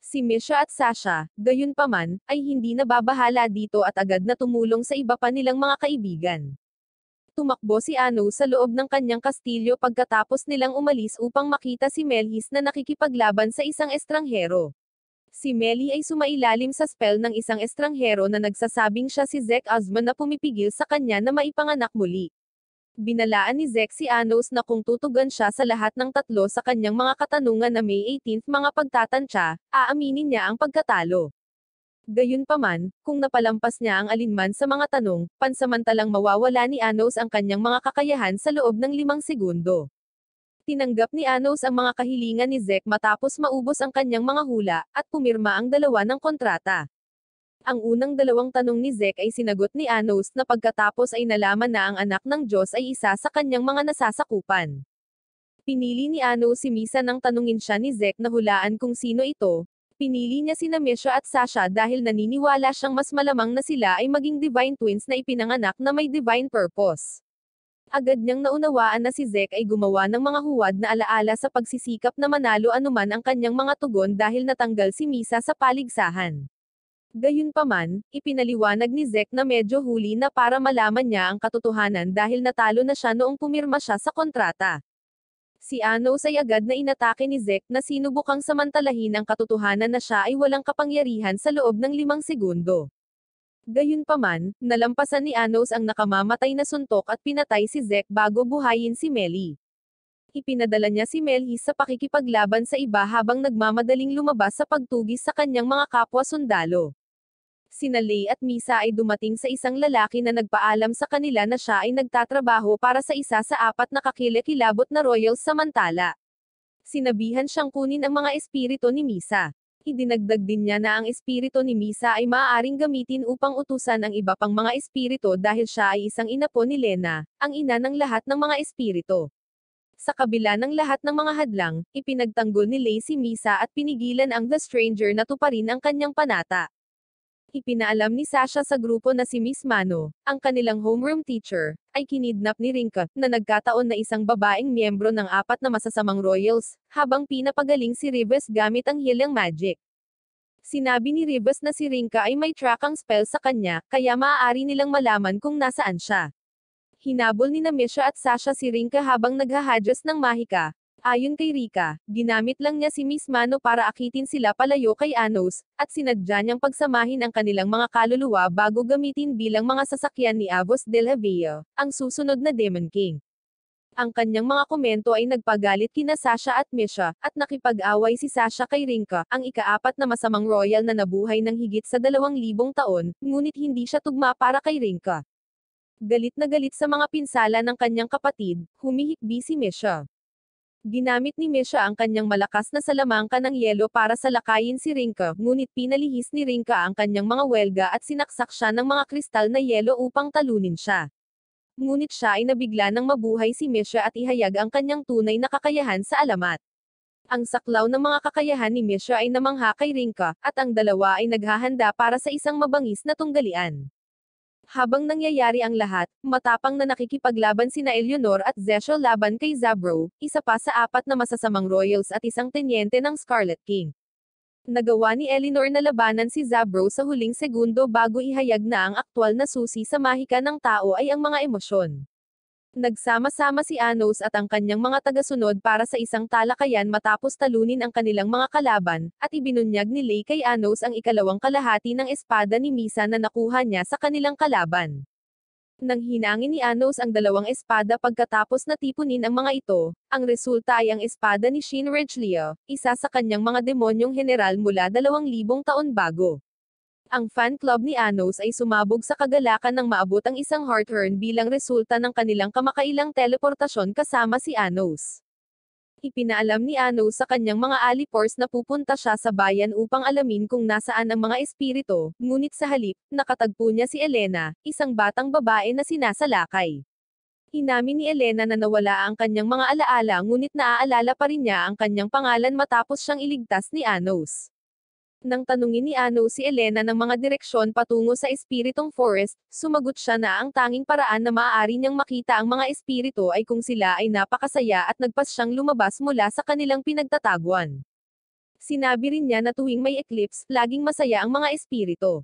Si Misha at Sasha, gayunpaman, ay hindi nababahala dito at agad na tumulong sa iba pa nilang mga kaibigan. Tumakbo si Ano sa loob ng kanyang kastilyo pagkatapos nilang umalis upang makita si Melis na nakikipaglaban sa isang estranghero. Si Meli ay sumailalim sa spell ng isang estranghero na nagsasabing siya si Zek Osman na pumipigil sa kanya na maipanganak muli. Binalaan ni Zek si Anos na kung tutugan siya sa lahat ng tatlo sa kanyang mga katanungan na May 18 mga pagtatansya, aaminin niya ang pagkatalo. Gayunpaman, kung napalampas niya ang alinman sa mga tanong, pansamantalang mawawala ni Anos ang kanyang mga kakayahan sa loob ng limang segundo. Tinanggap ni Anos ang mga kahilingan ni Zek matapos maubos ang kanyang mga hula, at pumirma ang dalawa ng kontrata. Ang unang dalawang tanong ni Zek ay sinagot ni Anos na pagkatapos ay nalaman na ang anak ng Diyos ay isa sa kanyang mga nasasakupan. Pinili ni Anos si Misa nang tanungin siya ni Zek na hulaan kung sino ito, Pinili niya sina Misha at Sasha dahil naniniwala siyang mas malamang na sila ay maging divine twins na ipinanganak na may divine purpose. Agad niyang naunawaan na si Zek ay gumawa ng mga huwad na alaala sa pagsisikap na manalo anuman ang kanyang mga tugon dahil natanggal si Misa sa paligsahan. Gayunpaman, ipinaliwanag ni Zek na medyo huli na para malaman niya ang katotohanan dahil natalo na siya noong pumirma siya sa kontrata. Si Anos ay agad na inatake ni Zek na sinubukang samantalahin ang katotohanan na siya ay walang kapangyarihan sa loob ng limang segundo. Gayunpaman, nalampasan ni Anos ang nakamamatay na suntok at pinatay si Zek bago buhayin si Meli. Ipinadala niya si Melis sa pakikipaglaban sa iba habang nagmamadaling lumabas sa pagtugis sa kanyang mga kapwa sundalo sina Lay at Misa ay dumating sa isang lalaki na nagpaalam sa kanila na siya ay nagtatrabaho para sa isa sa apat na kakilakilabot na royals samantala. Sinabihan siyang kunin ang mga espiritu ni Misa. Idinagdag din niya na ang espiritu ni Misa ay maaaring gamitin upang utusan ang iba pang mga espiritu dahil siya ay isang ina po ni Lena, ang ina ng lahat ng mga espiritu. Sa kabila ng lahat ng mga hadlang, ipinagtanggol ni Lacey Misa at pinigilan ang The Stranger na tuparin ang kanyang panata. Ipinaalam ni Sasha sa grupo na si Miss Mano, ang kanilang homeroom teacher, ay kinidnap ni Rinka, na nagkataon na isang babaeng miyembro ng apat na masasamang royals, habang pinapagaling si Rives gamit ang healing magic. Sinabi ni Rives na si Rinka ay may trackang spell sa kanya, kaya maaari nilang malaman kung nasaan siya hinabol ni Namisha at Sasha si Rinka habang naghahadras ng mahika, Ayon kay Rika, ginamit lang niya si Miss Mano para akitin sila palayo kay Anos, at sinadya niyang pagsamahin ang kanilang mga kaluluwa bago gamitin bilang mga sasakyan ni Avos Del Haveo, ang susunod na Demon King. Ang kanyang mga komento ay nagpagalit kina Sasha at Misha, at nakipag-away si Sasha kay Rinka, ang ikaapat na masamang royal na nabuhay ng higit sa dalawang libong taon, ngunit hindi siya tugma para kay Rinka. Galit na galit sa mga pinsala ng kanyang kapatid, humihikbi si Misha. Ginamit ni Misha ang kanyang malakas na salamangka ng yelo para salakayin si Rinka, ngunit pinalihis ni Rinka ang kanyang mga welga at sinaksak siya ng mga kristal na yelo upang talunin siya. Ngunit siya ay nabigla ng mabuhay si Misha at ihayag ang kanyang tunay na kakayahan sa alamat. Ang saklaw ng mga kakayahan ni Misha ay namangha kay Rinka, at ang dalawa ay naghahanda para sa isang mabangis na tunggalian. Habang nangyayari ang lahat, matapang na nakikipaglaban sina Eleanor at Zesho laban kay Zabro, isa pa sa apat na masasamang royals at isang tenyente ng Scarlet King. Nagawa ni Eleanor na labanan si Zabro sa huling segundo bago ihayag na ang aktwal na susi sa mahika ng tao ay ang mga emosyon. Nagsama-sama si Anos at ang kanyang mga tagasunod para sa isang talakayan matapos talunin ang kanilang mga kalaban, at ibinunyag ni Lei kay Anos ang ikalawang kalahati ng espada ni Misa na nakuha niya sa kanilang kalaban. Nang hinangin ni Anos ang dalawang espada pagkatapos na tipunin ang mga ito, ang resulta ay ang espada ni Shin Ridge Leo, isa sa kanyang mga demonyong general mula 2,000 taon bago. Ang fan club ni Anos ay sumabog sa kagalakan ng maabot ang isang heartburn bilang resulta ng kanilang kamakailang teleportasyon kasama si Anos. Ipinaalam ni Anos sa kanyang mga alipors na pupunta siya sa bayan upang alamin kung nasaan ang mga espirito, ngunit sa halip, nakatagpo niya si Elena, isang batang babae na sinasalakay. Inamin ni Elena na nawala ang kanyang mga alaala ngunit naaalala pa rin niya ang kanyang pangalan matapos siyang iligtas ni Anos. Nang tanungin ni Ano si Elena ng mga direksyon patungo sa Espiritong Forest, sumagot siya na ang tanging paraan na maaari niyang makita ang mga espirito ay kung sila ay napakasaya at nagpas siyang lumabas mula sa kanilang pinagtataguan. Sinabi rin niya na tuwing may eclipse, laging masaya ang mga espirito.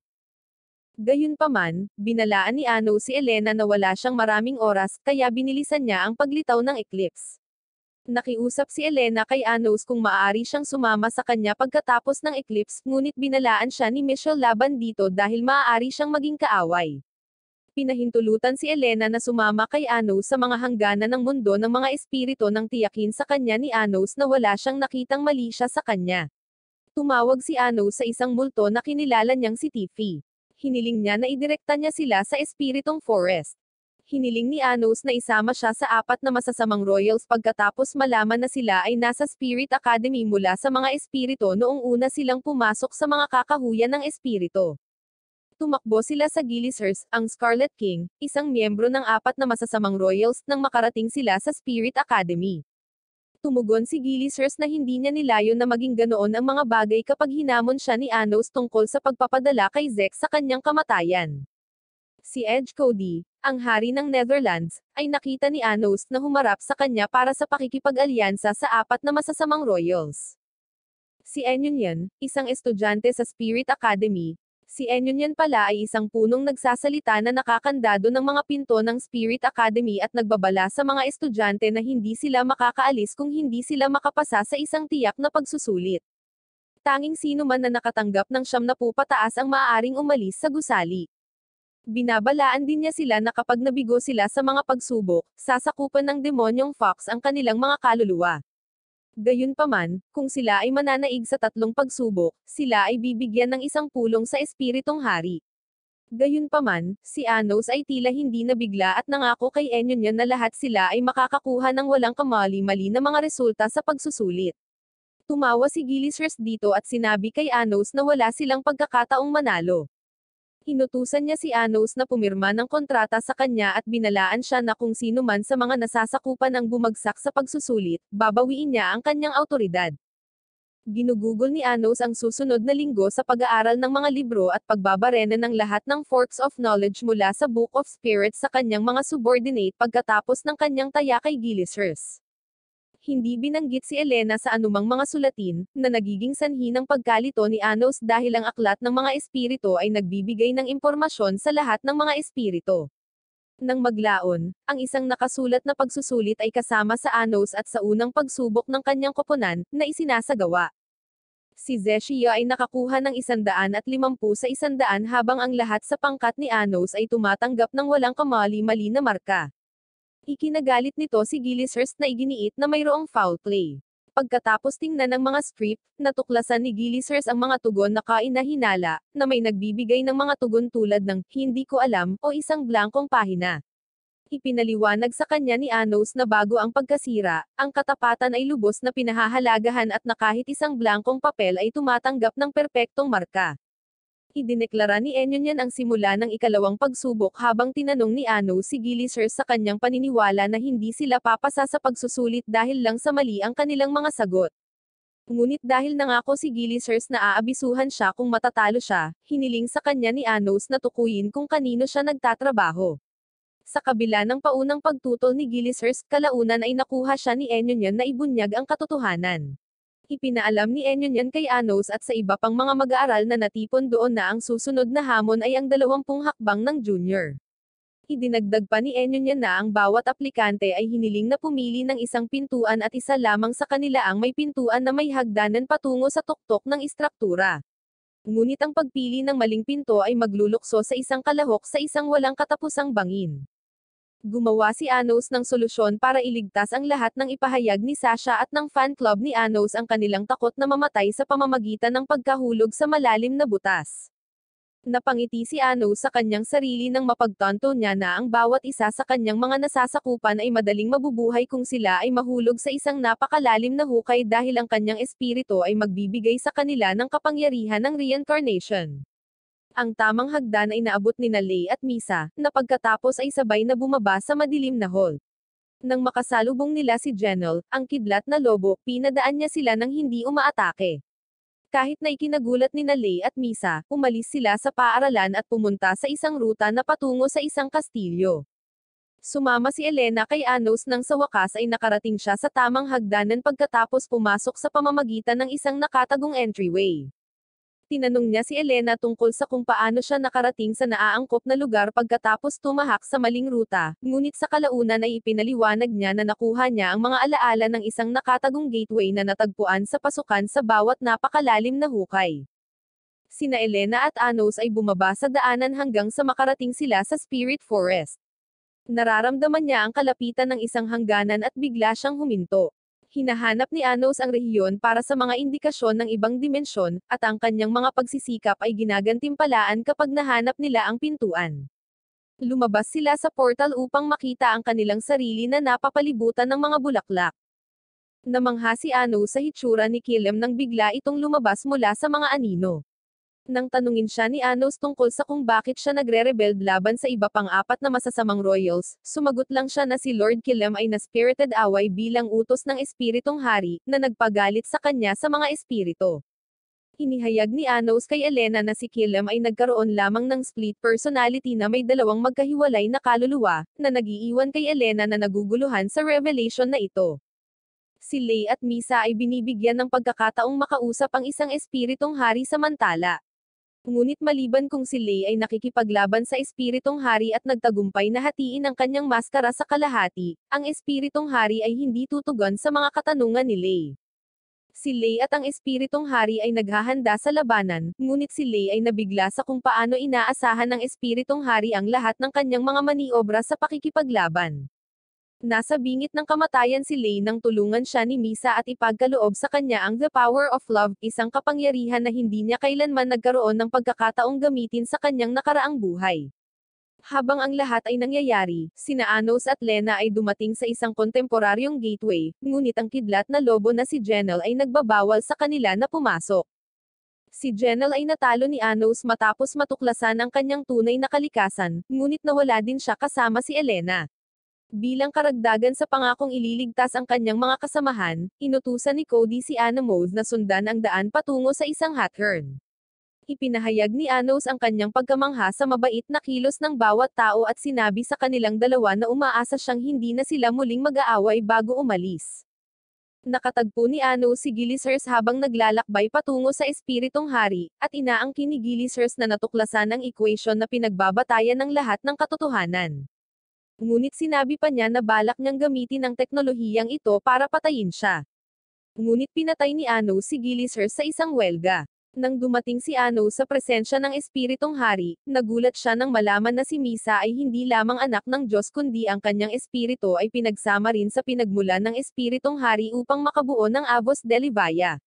Gayunpaman, binalaan ni Ano si Elena na wala siyang maraming oras, kaya binilisan niya ang paglitaw ng eclipse. Nakiusap si Elena kay Anos kung maaari siyang sumama sa kanya pagkatapos ng eclipse, ngunit binalaan siya ni Michelle laban dito dahil maaari siyang maging kaaway. Pinahintulutan si Elena na sumama kay Anos sa mga hangganan ng mundo ng mga espirito nang tiyakin sa kanya ni Anos na wala siyang nakitang mali siya sa kanya. Tumawag si Anos sa isang multo na kinilala niyang si Tiffy. Hiniling niya na idirekta niya sila sa espiritong forest hiniling ni Anos na isama siya sa apat na masasamang royals pagkatapos malaman na sila ay nasa Spirit Academy mula sa mga espirito noong una silang pumasok sa mga kakahuyan ng espirito. Tumakbo sila sa Gilishurst, ang Scarlet King, isang miyembro ng apat na masasamang royals nang makarating sila sa Spirit Academy. Tumugon si Gilishurst na hindi niya nilayo na maging ganoon ang mga bagay kapag hinamon siya ni Anos tungkol sa pagpapadala kay Zek sa kanyang kamatayan. Si Edge Cody, ang hari ng Netherlands, ay nakita ni Anos na humarap sa kanya para sa pakikipag-alyansa sa apat na masasamang royals. Si Enyunyan, isang estudyante sa Spirit Academy, si Enyunyan pala ay isang punong nagsasalita na nakakandado ng mga pinto ng Spirit Academy at nagbabala sa mga estudyante na hindi sila makakaalis kung hindi sila makapasa sa isang tiyak na pagsusulit. Tanging sino man na nakatanggap ng siyam na pupataas ang maaaring umalis sa gusali. Binabalaan din niya sila na kapag nabigo sila sa mga pagsubok, sasakupan ng demonyong fox ang kanilang mga kaluluwa. Gayunpaman, kung sila ay mananaig sa tatlong pagsubok, sila ay bibigyan ng isang pulong sa espiritong hari. Gayunpaman, si Anos ay tila hindi nabigla at nangako kay Enyon na lahat sila ay makakakuha ng walang kamali-mali na mga resulta sa pagsusulit. Tumawa si Gilisres dito at sinabi kay Anos na wala silang pagkakataong manalo. Inutusan niya si Anos na pumirma ng kontrata sa kanya at binalaan siya na kung sino man sa mga nasasakupan ang bumagsak sa pagsusulit, babawiin niya ang kanyang autoridad. Ginugugol ni Anos ang susunod na linggo sa pag-aaral ng mga libro at pagbabarena ng lahat ng forks of knowledge mula sa Book of Spirits sa kanyang mga subordinate pagkatapos ng kanyang taya kay Gillisers hindi binanggit si Elena sa anumang mga sulatin, na nagiging sanhi ng pagkalito ni Anos dahil ang aklat ng mga espirito ay nagbibigay ng impormasyon sa lahat ng mga espirito. Nang maglaon, ang isang nakasulat na pagsusulit ay kasama sa Anos at sa unang pagsubok ng kanyang koponan, na isinasagawa si Zeshia ay nakakuha ng isandaan at limampu sa isandaan habang ang lahat sa pangkat ni Anos ay tumatanggap ng walang kamali-mali na marka. Ikinagalit nito si Gillishurst na iginiit na mayroong foul play. Pagkatapos tingnan ng mga script, natuklasan ni Gillishurst ang mga tugon na kainahinala, na may nagbibigay ng mga tugon tulad ng hindi ko alam o isang blangkong pahina. Ipinaliwanag sa kanya ni Anos na bago ang pagkasira, ang katapatan ay lubos na pinahahalagahan at na kahit isang blangkong papel ay tumatanggap ng perpektong marka. Idineklara ni Enyon ang simula ng ikalawang pagsubok habang tinanong ni Ano si Gilly sa kanyang paniniwala na hindi sila papasa sa pagsusulit dahil lang sa mali ang kanilang mga sagot. Ngunit dahil nangako si Gilisers na aabisuhan siya kung matatalo siya, hiniling sa kanya ni Anos na tukuyin kung kanino siya nagtatrabaho. Sa kabila ng paunang pagtutol ni Gilisers, kalaunan ay nakuha siya ni Enyon na ibunyag ang katotohanan. Ipinaalam ni Enyon kay Anos at sa iba pang mga mag-aaral na natipon doon na ang susunod na hamon ay ang dalawampung hakbang ng junior. Idinagdag pa ni Enyon na ang bawat aplikante ay hiniling na pumili ng isang pintuan at isa lamang sa kanila ang may pintuan na may hagdanan patungo sa tuktok ng istruktura. Ngunit ang pagpili ng maling pinto ay maglulukso sa isang kalahok sa isang walang katapusang bangin. Gumawa si Anos ng solusyon para iligtas ang lahat ng ipahayag ni Sasha at ng fan club ni Anos ang kanilang takot na mamatay sa pamamagitan ng pagkahulog sa malalim na butas. Napangiti si Anos sa kanyang sarili nang mapagtanto niya na ang bawat isa sa kanyang mga nasasakupan ay madaling mabubuhay kung sila ay mahulog sa isang napakalalim na hukay dahil ang kanyang espiritu ay magbibigay sa kanila ng kapangyarihan ng reincarnation. Ang tamang hagdan ay naabot ni Nalay at Misa, na pagkatapos ay sabay na bumaba sa madilim na hall. Nang makasalubong nila si Genel, ang kidlat na lobo, pinadaan niya sila nang hindi umaatake. Kahit na ikinagulat ni Nalay at Misa, umalis sila sa paaralan at pumunta sa isang ruta na patungo sa isang kastilyo. Sumama si Elena kay Anos nang sa wakas ay nakarating siya sa tamang hagdanan pagkatapos pumasok sa pamamagitan ng isang nakatagong entryway tinanong niya si Elena tungkol sa kung paano siya nakarating sa naaangkop na lugar pagkatapos tumahak sa maling ruta, ngunit sa kalaunan ay ipinaliwanag niya na nakuha niya ang mga alaala ng isang nakatagong gateway na natagpuan sa pasukan sa bawat napakalalim na hukay. Sina Elena at Anos ay bumaba sa daanan hanggang sa makarating sila sa Spirit Forest. Nararamdaman niya ang kalapitan ng isang hangganan at bigla siyang huminto hinahanap ni Anos ang rehiyon para sa mga indikasyon ng ibang dimensyon, at ang kanyang mga pagsisikap ay ginagantimpalaan kapag nahanap nila ang pintuan. Lumabas sila sa portal upang makita ang kanilang sarili na napapalibutan ng mga bulaklak. Namangha si Anos sa hitsura ni Kilem nang bigla itong lumabas mula sa mga anino. Nang tanungin siya ni Anos tungkol sa kung bakit siya nagre-rebeld laban sa iba pang apat na masasamang royals, sumagot lang siya na si Lord Kilem ay na-spirited away bilang utos ng espiritong hari, na nagpagalit sa kanya sa mga espirito. Inihayag ni Anos kay Elena na si Kilem ay nagkaroon lamang ng split personality na may dalawang magkahiwalay na kaluluwa, na nagiiwan kay Elena na naguguluhan sa revelation na ito si Lay at Misa ay binibigyan ng pagkakataong makausap ang isang espiritong hari samantala. Ngunit maliban kung si Lei ay nakikipaglaban sa espiritong hari at nagtagumpay na hatiin ang kanyang maskara sa kalahati, ang espiritong hari ay hindi tutugon sa mga katanungan ni Lei. Si Lei at ang espiritong hari ay naghahanda sa labanan, ngunit si Lei ay nabigla sa kung paano inaasahan ng espiritong hari ang lahat ng kanyang mga maniobra sa pakikipaglaban. Nasa bingit ng kamatayan si Lay nang tulungan siya ni Misa at ipagkaloob sa kanya ang The Power of Love, isang kapangyarihan na hindi niya kailanman nagkaroon ng pagkakataong gamitin sa kanyang nakaraang buhay. Habang ang lahat ay nangyayari, sina Anos at Lena ay dumating sa isang kontemporaryong gateway, ngunit ang kidlat na lobo na si Jenel ay nagbabawal sa kanila na pumasok. Si Jenel ay natalo ni Anos matapos matuklasan ang kanyang tunay na kalikasan, ngunit nawala din siya kasama si Elena. Bilang karagdagan sa pangakong ililigtas ang kanyang mga kasamahan, inutusan ni Cody si Anamos na sundan ang daan patungo sa isang hathern. Ipinahayag ni Anos ang kanyang pagkamangha sa mabait na kilos ng bawat tao at sinabi sa kanilang dalawa na umaasa siyang hindi na sila muling mag-aaway bago umalis. Nakatagpo ni Anos si Gilisers habang naglalakbay patungo sa Espiritong Hari, at inaangkin ni Gilisers na natuklasan ang equation na pinagbabatayan ng lahat ng katotohanan. Ngunit sinabi pa niya na balak niyang gamitin ang teknolohiyang ito para patayin siya. Ngunit pinatay ni Ano si Gilisher sa isang welga. Nang dumating si Ano sa presensya ng espiritong hari, nagulat siya nang malaman na si Misa ay hindi lamang anak ng Diyos kundi ang kanyang espirito ay pinagsama rin sa pinagmulan ng espiritong hari upang makabuo ng Avos Delivaya.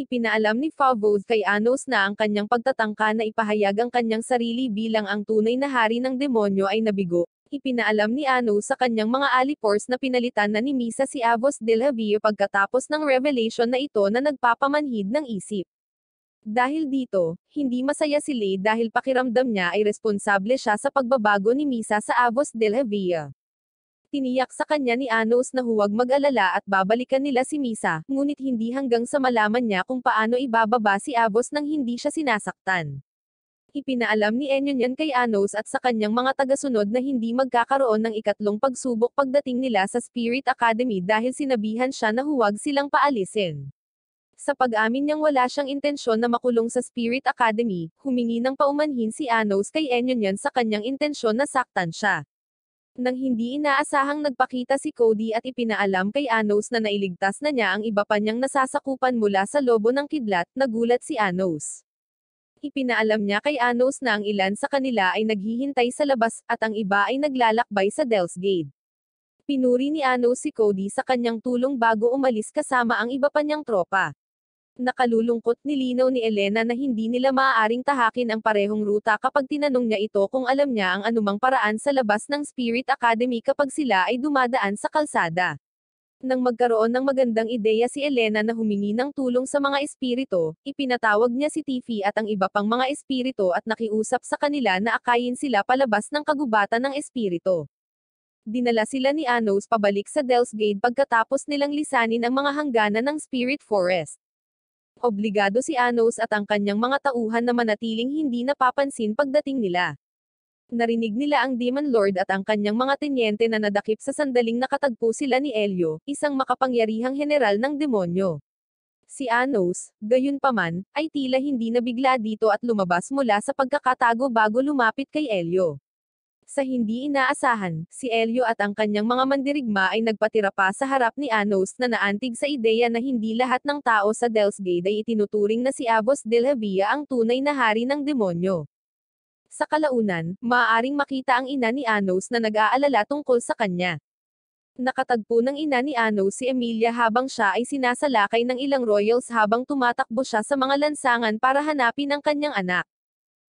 Ipinaalam ni Favos kay Anos na ang kanyang pagtatangka na ipahayag ang kanyang sarili bilang ang tunay na hari ng demonyo ay nabigo, Ipinaalam ni Ano sa kanyang mga alipors na pinalitan na ni Misa si Avos Del Havio pagkatapos ng revelation na ito na nagpapamanhid ng isip. Dahil dito, hindi masaya si Lay dahil pakiramdam niya ay responsable siya sa pagbabago ni Misa sa Avos Del Havio. Tiniyak sa kanya ni Anos na huwag mag-alala at babalikan nila si Misa, ngunit hindi hanggang sa malaman niya kung paano ibababa si Avos nang hindi siya sinasaktan. Ipinaalam ni Enyon kay Anos at sa kanyang mga tagasunod na hindi magkakaroon ng ikatlong pagsubok pagdating nila sa Spirit Academy dahil sinabihan siya na huwag silang paalisin. Sa pag-amin niyang wala siyang intensyon na makulong sa Spirit Academy, humingi ng paumanhin si Anos kay Enyon sa kanyang intensyon na saktan siya. Nang hindi inaasahang nagpakita si Cody at ipinaalam kay Anos na nailigtas na niya ang iba pa niyang nasasakupan mula sa lobo ng kidlat, nagulat si Anos. Ipinaalam niya kay Anos na ang ilan sa kanila ay naghihintay sa labas, at ang iba ay naglalakbay sa Dells Gate. Pinuri ni Anos si Cody sa kanyang tulong bago umalis kasama ang iba pa niyang tropa. Nakalulungkot ni nilinaw ni Elena na hindi nila maaaring tahakin ang parehong ruta kapag tinanong niya ito kung alam niya ang anumang paraan sa labas ng Spirit Academy kapag sila ay dumadaan sa kalsada. Nang magkaroon ng magandang ideya si Elena na humingi ng tulong sa mga espirito, ipinatawag niya si Tiffy at ang iba pang mga espirito at nakiusap sa kanila na akayin sila palabas ng kagubatan ng espirito. Dinala sila ni Anos pabalik sa Del's Gate pagkatapos nilang lisanin ang mga hangganan ng Spirit Forest. Obligado si Anos at ang kanyang mga tauhan na manatiling hindi napapansin pagdating nila narinig nila ang Demon Lord at ang kanyang mga tenyente na nadakip sa sandaling nakatagpo sila ni Elio, isang makapangyarihang general ng demonyo. Si Anos, gayunpaman, ay tila hindi nabigla dito at lumabas mula sa pagkakatago bago lumapit kay Elio. Sa hindi inaasahan, si Elio at ang kanyang mga mandirigma ay nagpatira pa sa harap ni Anos na naantig sa ideya na hindi lahat ng tao sa Delsgade ay itinuturing na si Abos de ang tunay na hari ng demonyo. Sa kalaunan, maaaring makita ang ina ni Anos na nag-aalala tungkol sa kanya. Nakatagpo ng ina ni Anos si Emilia habang siya ay sinasalakay ng ilang royals habang tumatakbo siya sa mga lansangan para hanapin ang kanyang anak.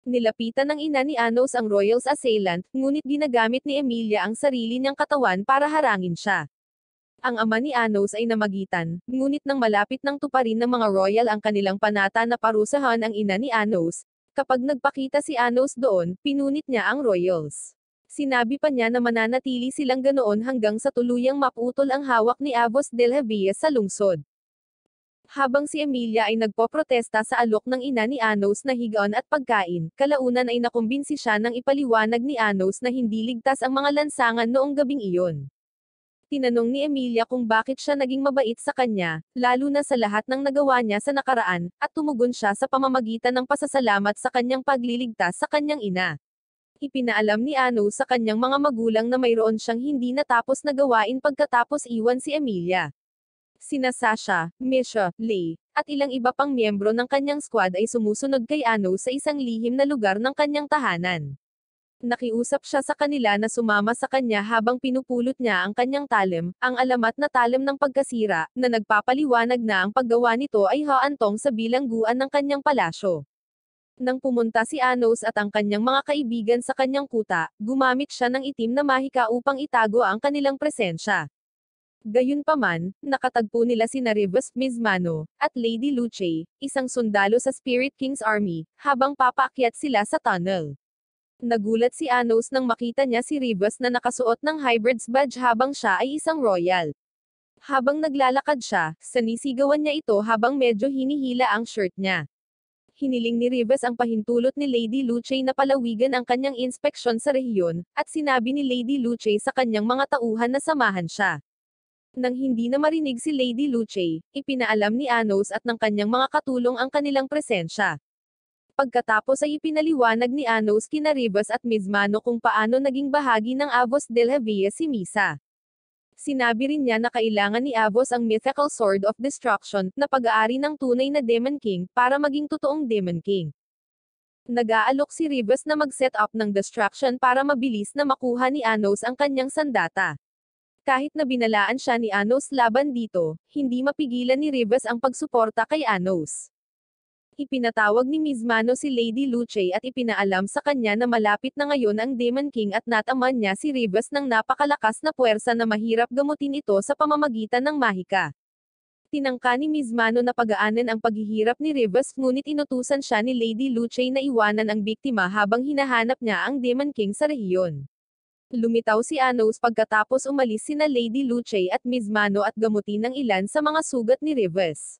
Nilapitan ng ina ni Anos ang royals assailant, ngunit ginagamit ni Emilia ang sarili niyang katawan para harangin siya. Ang ama ni Anos ay namagitan, ngunit nang malapit ng tuparin ng mga royal ang kanilang panata na parusahan ang ina ni Anos, Kapag nagpakita si Anos doon, pinunit niya ang Royals. Sinabi pa niya na mananatili silang ganoon hanggang sa tuluyang maputol ang hawak ni Avos del Havia sa lungsod. Habang si Emilia ay nagpoprotesta sa alok ng ina ni Anos na higaon at pagkain, kalaunan ay nakumbinsi siya ng ipaliwanag ni Anos na hindi ligtas ang mga lansangan noong gabing iyon tinanong ni Emilia kung bakit siya naging mabait sa kanya, lalo na sa lahat ng nagawa niya sa nakaraan, at tumugon siya sa pamamagitan ng pasasalamat sa kanyang pagliligtas sa kanyang ina. Ipinaalam ni Ano sa kanyang mga magulang na mayroon siyang hindi natapos na gawain pagkatapos iwan si Emilia. Sina Sasha, Misha, Lee, at ilang iba pang miyembro ng kanyang squad ay sumusunod kay Ano sa isang lihim na lugar ng kanyang tahanan. Nakiusap siya sa kanila na sumama sa kanya habang pinupulot niya ang kanyang talim, ang alamat na talim ng pagkasira, na nagpapaliwanag na ang paggawa nito ay haantong sa bilangguan ng kanyang palasyo. Nang pumunta si Anos at ang kanyang mga kaibigan sa kanyang kuta, gumamit siya ng itim na mahika upang itago ang kanilang presensya. Gayunpaman, nakatagpo nila si Narivas Mizmano, at Lady Luce, isang sundalo sa Spirit King's Army, habang papaakyat sila sa tunnel. Nagulat si Anos nang makita niya si Rivas na nakasuot ng hybrids badge habang siya ay isang royal. Habang naglalakad siya, sanisigawan niya ito habang medyo hinihila ang shirt niya. Hiniling ni Rivas ang pahintulot ni Lady Luce na palawigan ang kanyang inspeksyon sa rehiyon, at sinabi ni Lady Luce sa kanyang mga tauhan na samahan siya. Nang hindi na marinig si Lady Luce, ipinaalam ni Anos at ng kanyang mga katulong ang kanilang presensya. Pagkatapos ay ipinaliwanag ni Anos Kinaribas at Mizmano kung paano naging bahagi ng Avos del Havia si Misa. Sinabi rin niya na kailangan ni Avos ang mythical Sword of Destruction na pag-aari ng tunay na Demon King para maging totoong Demon King. Nag-aalok si Rivas na mag-set up ng destruction para mabilis na makuha ni Anos ang kanyang sandata. Kahit na binalaan siya ni Anos laban dito, hindi mapigilan ni Rivas ang pagsuporta kay Anos. Ipinatawag ni Mismano si Lady Luce at ipinaalam sa kanya na malapit na ngayon ang Demon King at nataman niya si Rivas ng napakalakas na puwersa na mahirap gamutin ito sa pamamagitan ng mahika. Tinangka ni Mismano na pagaanan ang paghihirap ni Rivas ngunit inutusan siya ni Lady Luce na iwanan ang biktima habang hinahanap niya ang Demon King sa rehiyon. Lumitaw si Anos pagkatapos umalis sina Lady Luce at Mismano at gamutin ng ilan sa mga sugat ni Rivas.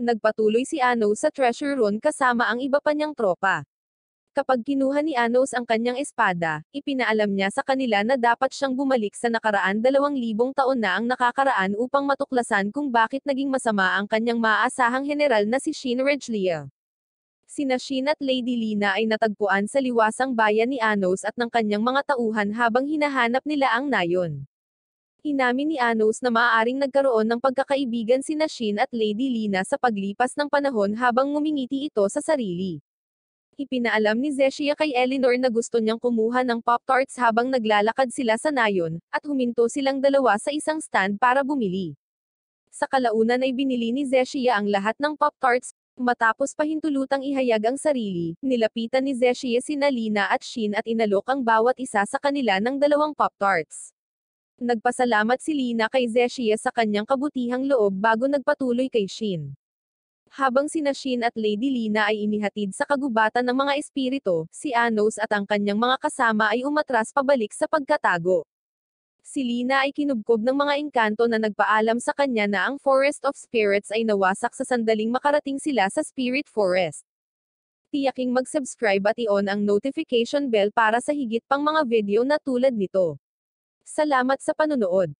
Nagpatuloy si Anos sa treasure run kasama ang iba pa niyang tropa. Kapag kinuha ni Anos ang kanyang espada, ipinaalam niya sa kanila na dapat siyang bumalik sa nakaraan dalawang libong taon na ang nakakaraan upang matuklasan kung bakit naging masama ang kanyang maaasahang general na si Shin Reglia. Sina Shin at Lady Lina ay natagpuan sa liwasang bayan ni Anos at ng kanyang mga tauhan habang hinahanap nila ang nayon. Inamin ni Anos na maaaring nagkaroon ng pagkakaibigan si Nashin at Lady Lina sa paglipas ng panahon habang ngumingiti ito sa sarili. Ipinaalam ni Zeshia kay Eleanor na gusto niyang kumuha ng Pop-Tarts habang naglalakad sila sa nayon, at huminto silang dalawa sa isang stand para bumili. Sa kalaunan ay binili ni Zeshia ang lahat ng Pop-Tarts, matapos pahintulutang ihayag ang sarili, nilapitan ni Zeshia si Lina at Shin at inalok ang bawat isa sa kanila ng dalawang Pop-Tarts nagpasalamat si Lina kay Zeshia sa kanyang kabutihang loob bago nagpatuloy kay Shin. Habang sina Shin at Lady Lina ay inihatid sa kagubatan ng mga espirito, si Anos at ang kanyang mga kasama ay umatras pabalik sa pagkatago. Si Lina ay kinubkob ng mga engkanto na nagpaalam sa kanya na ang Forest of Spirits ay nawasak sa sandaling makarating sila sa Spirit Forest. Tiyaking mag-subscribe at i-on ang notification bell para sa higit pang mga video na tulad nito. Salamat sa panonood.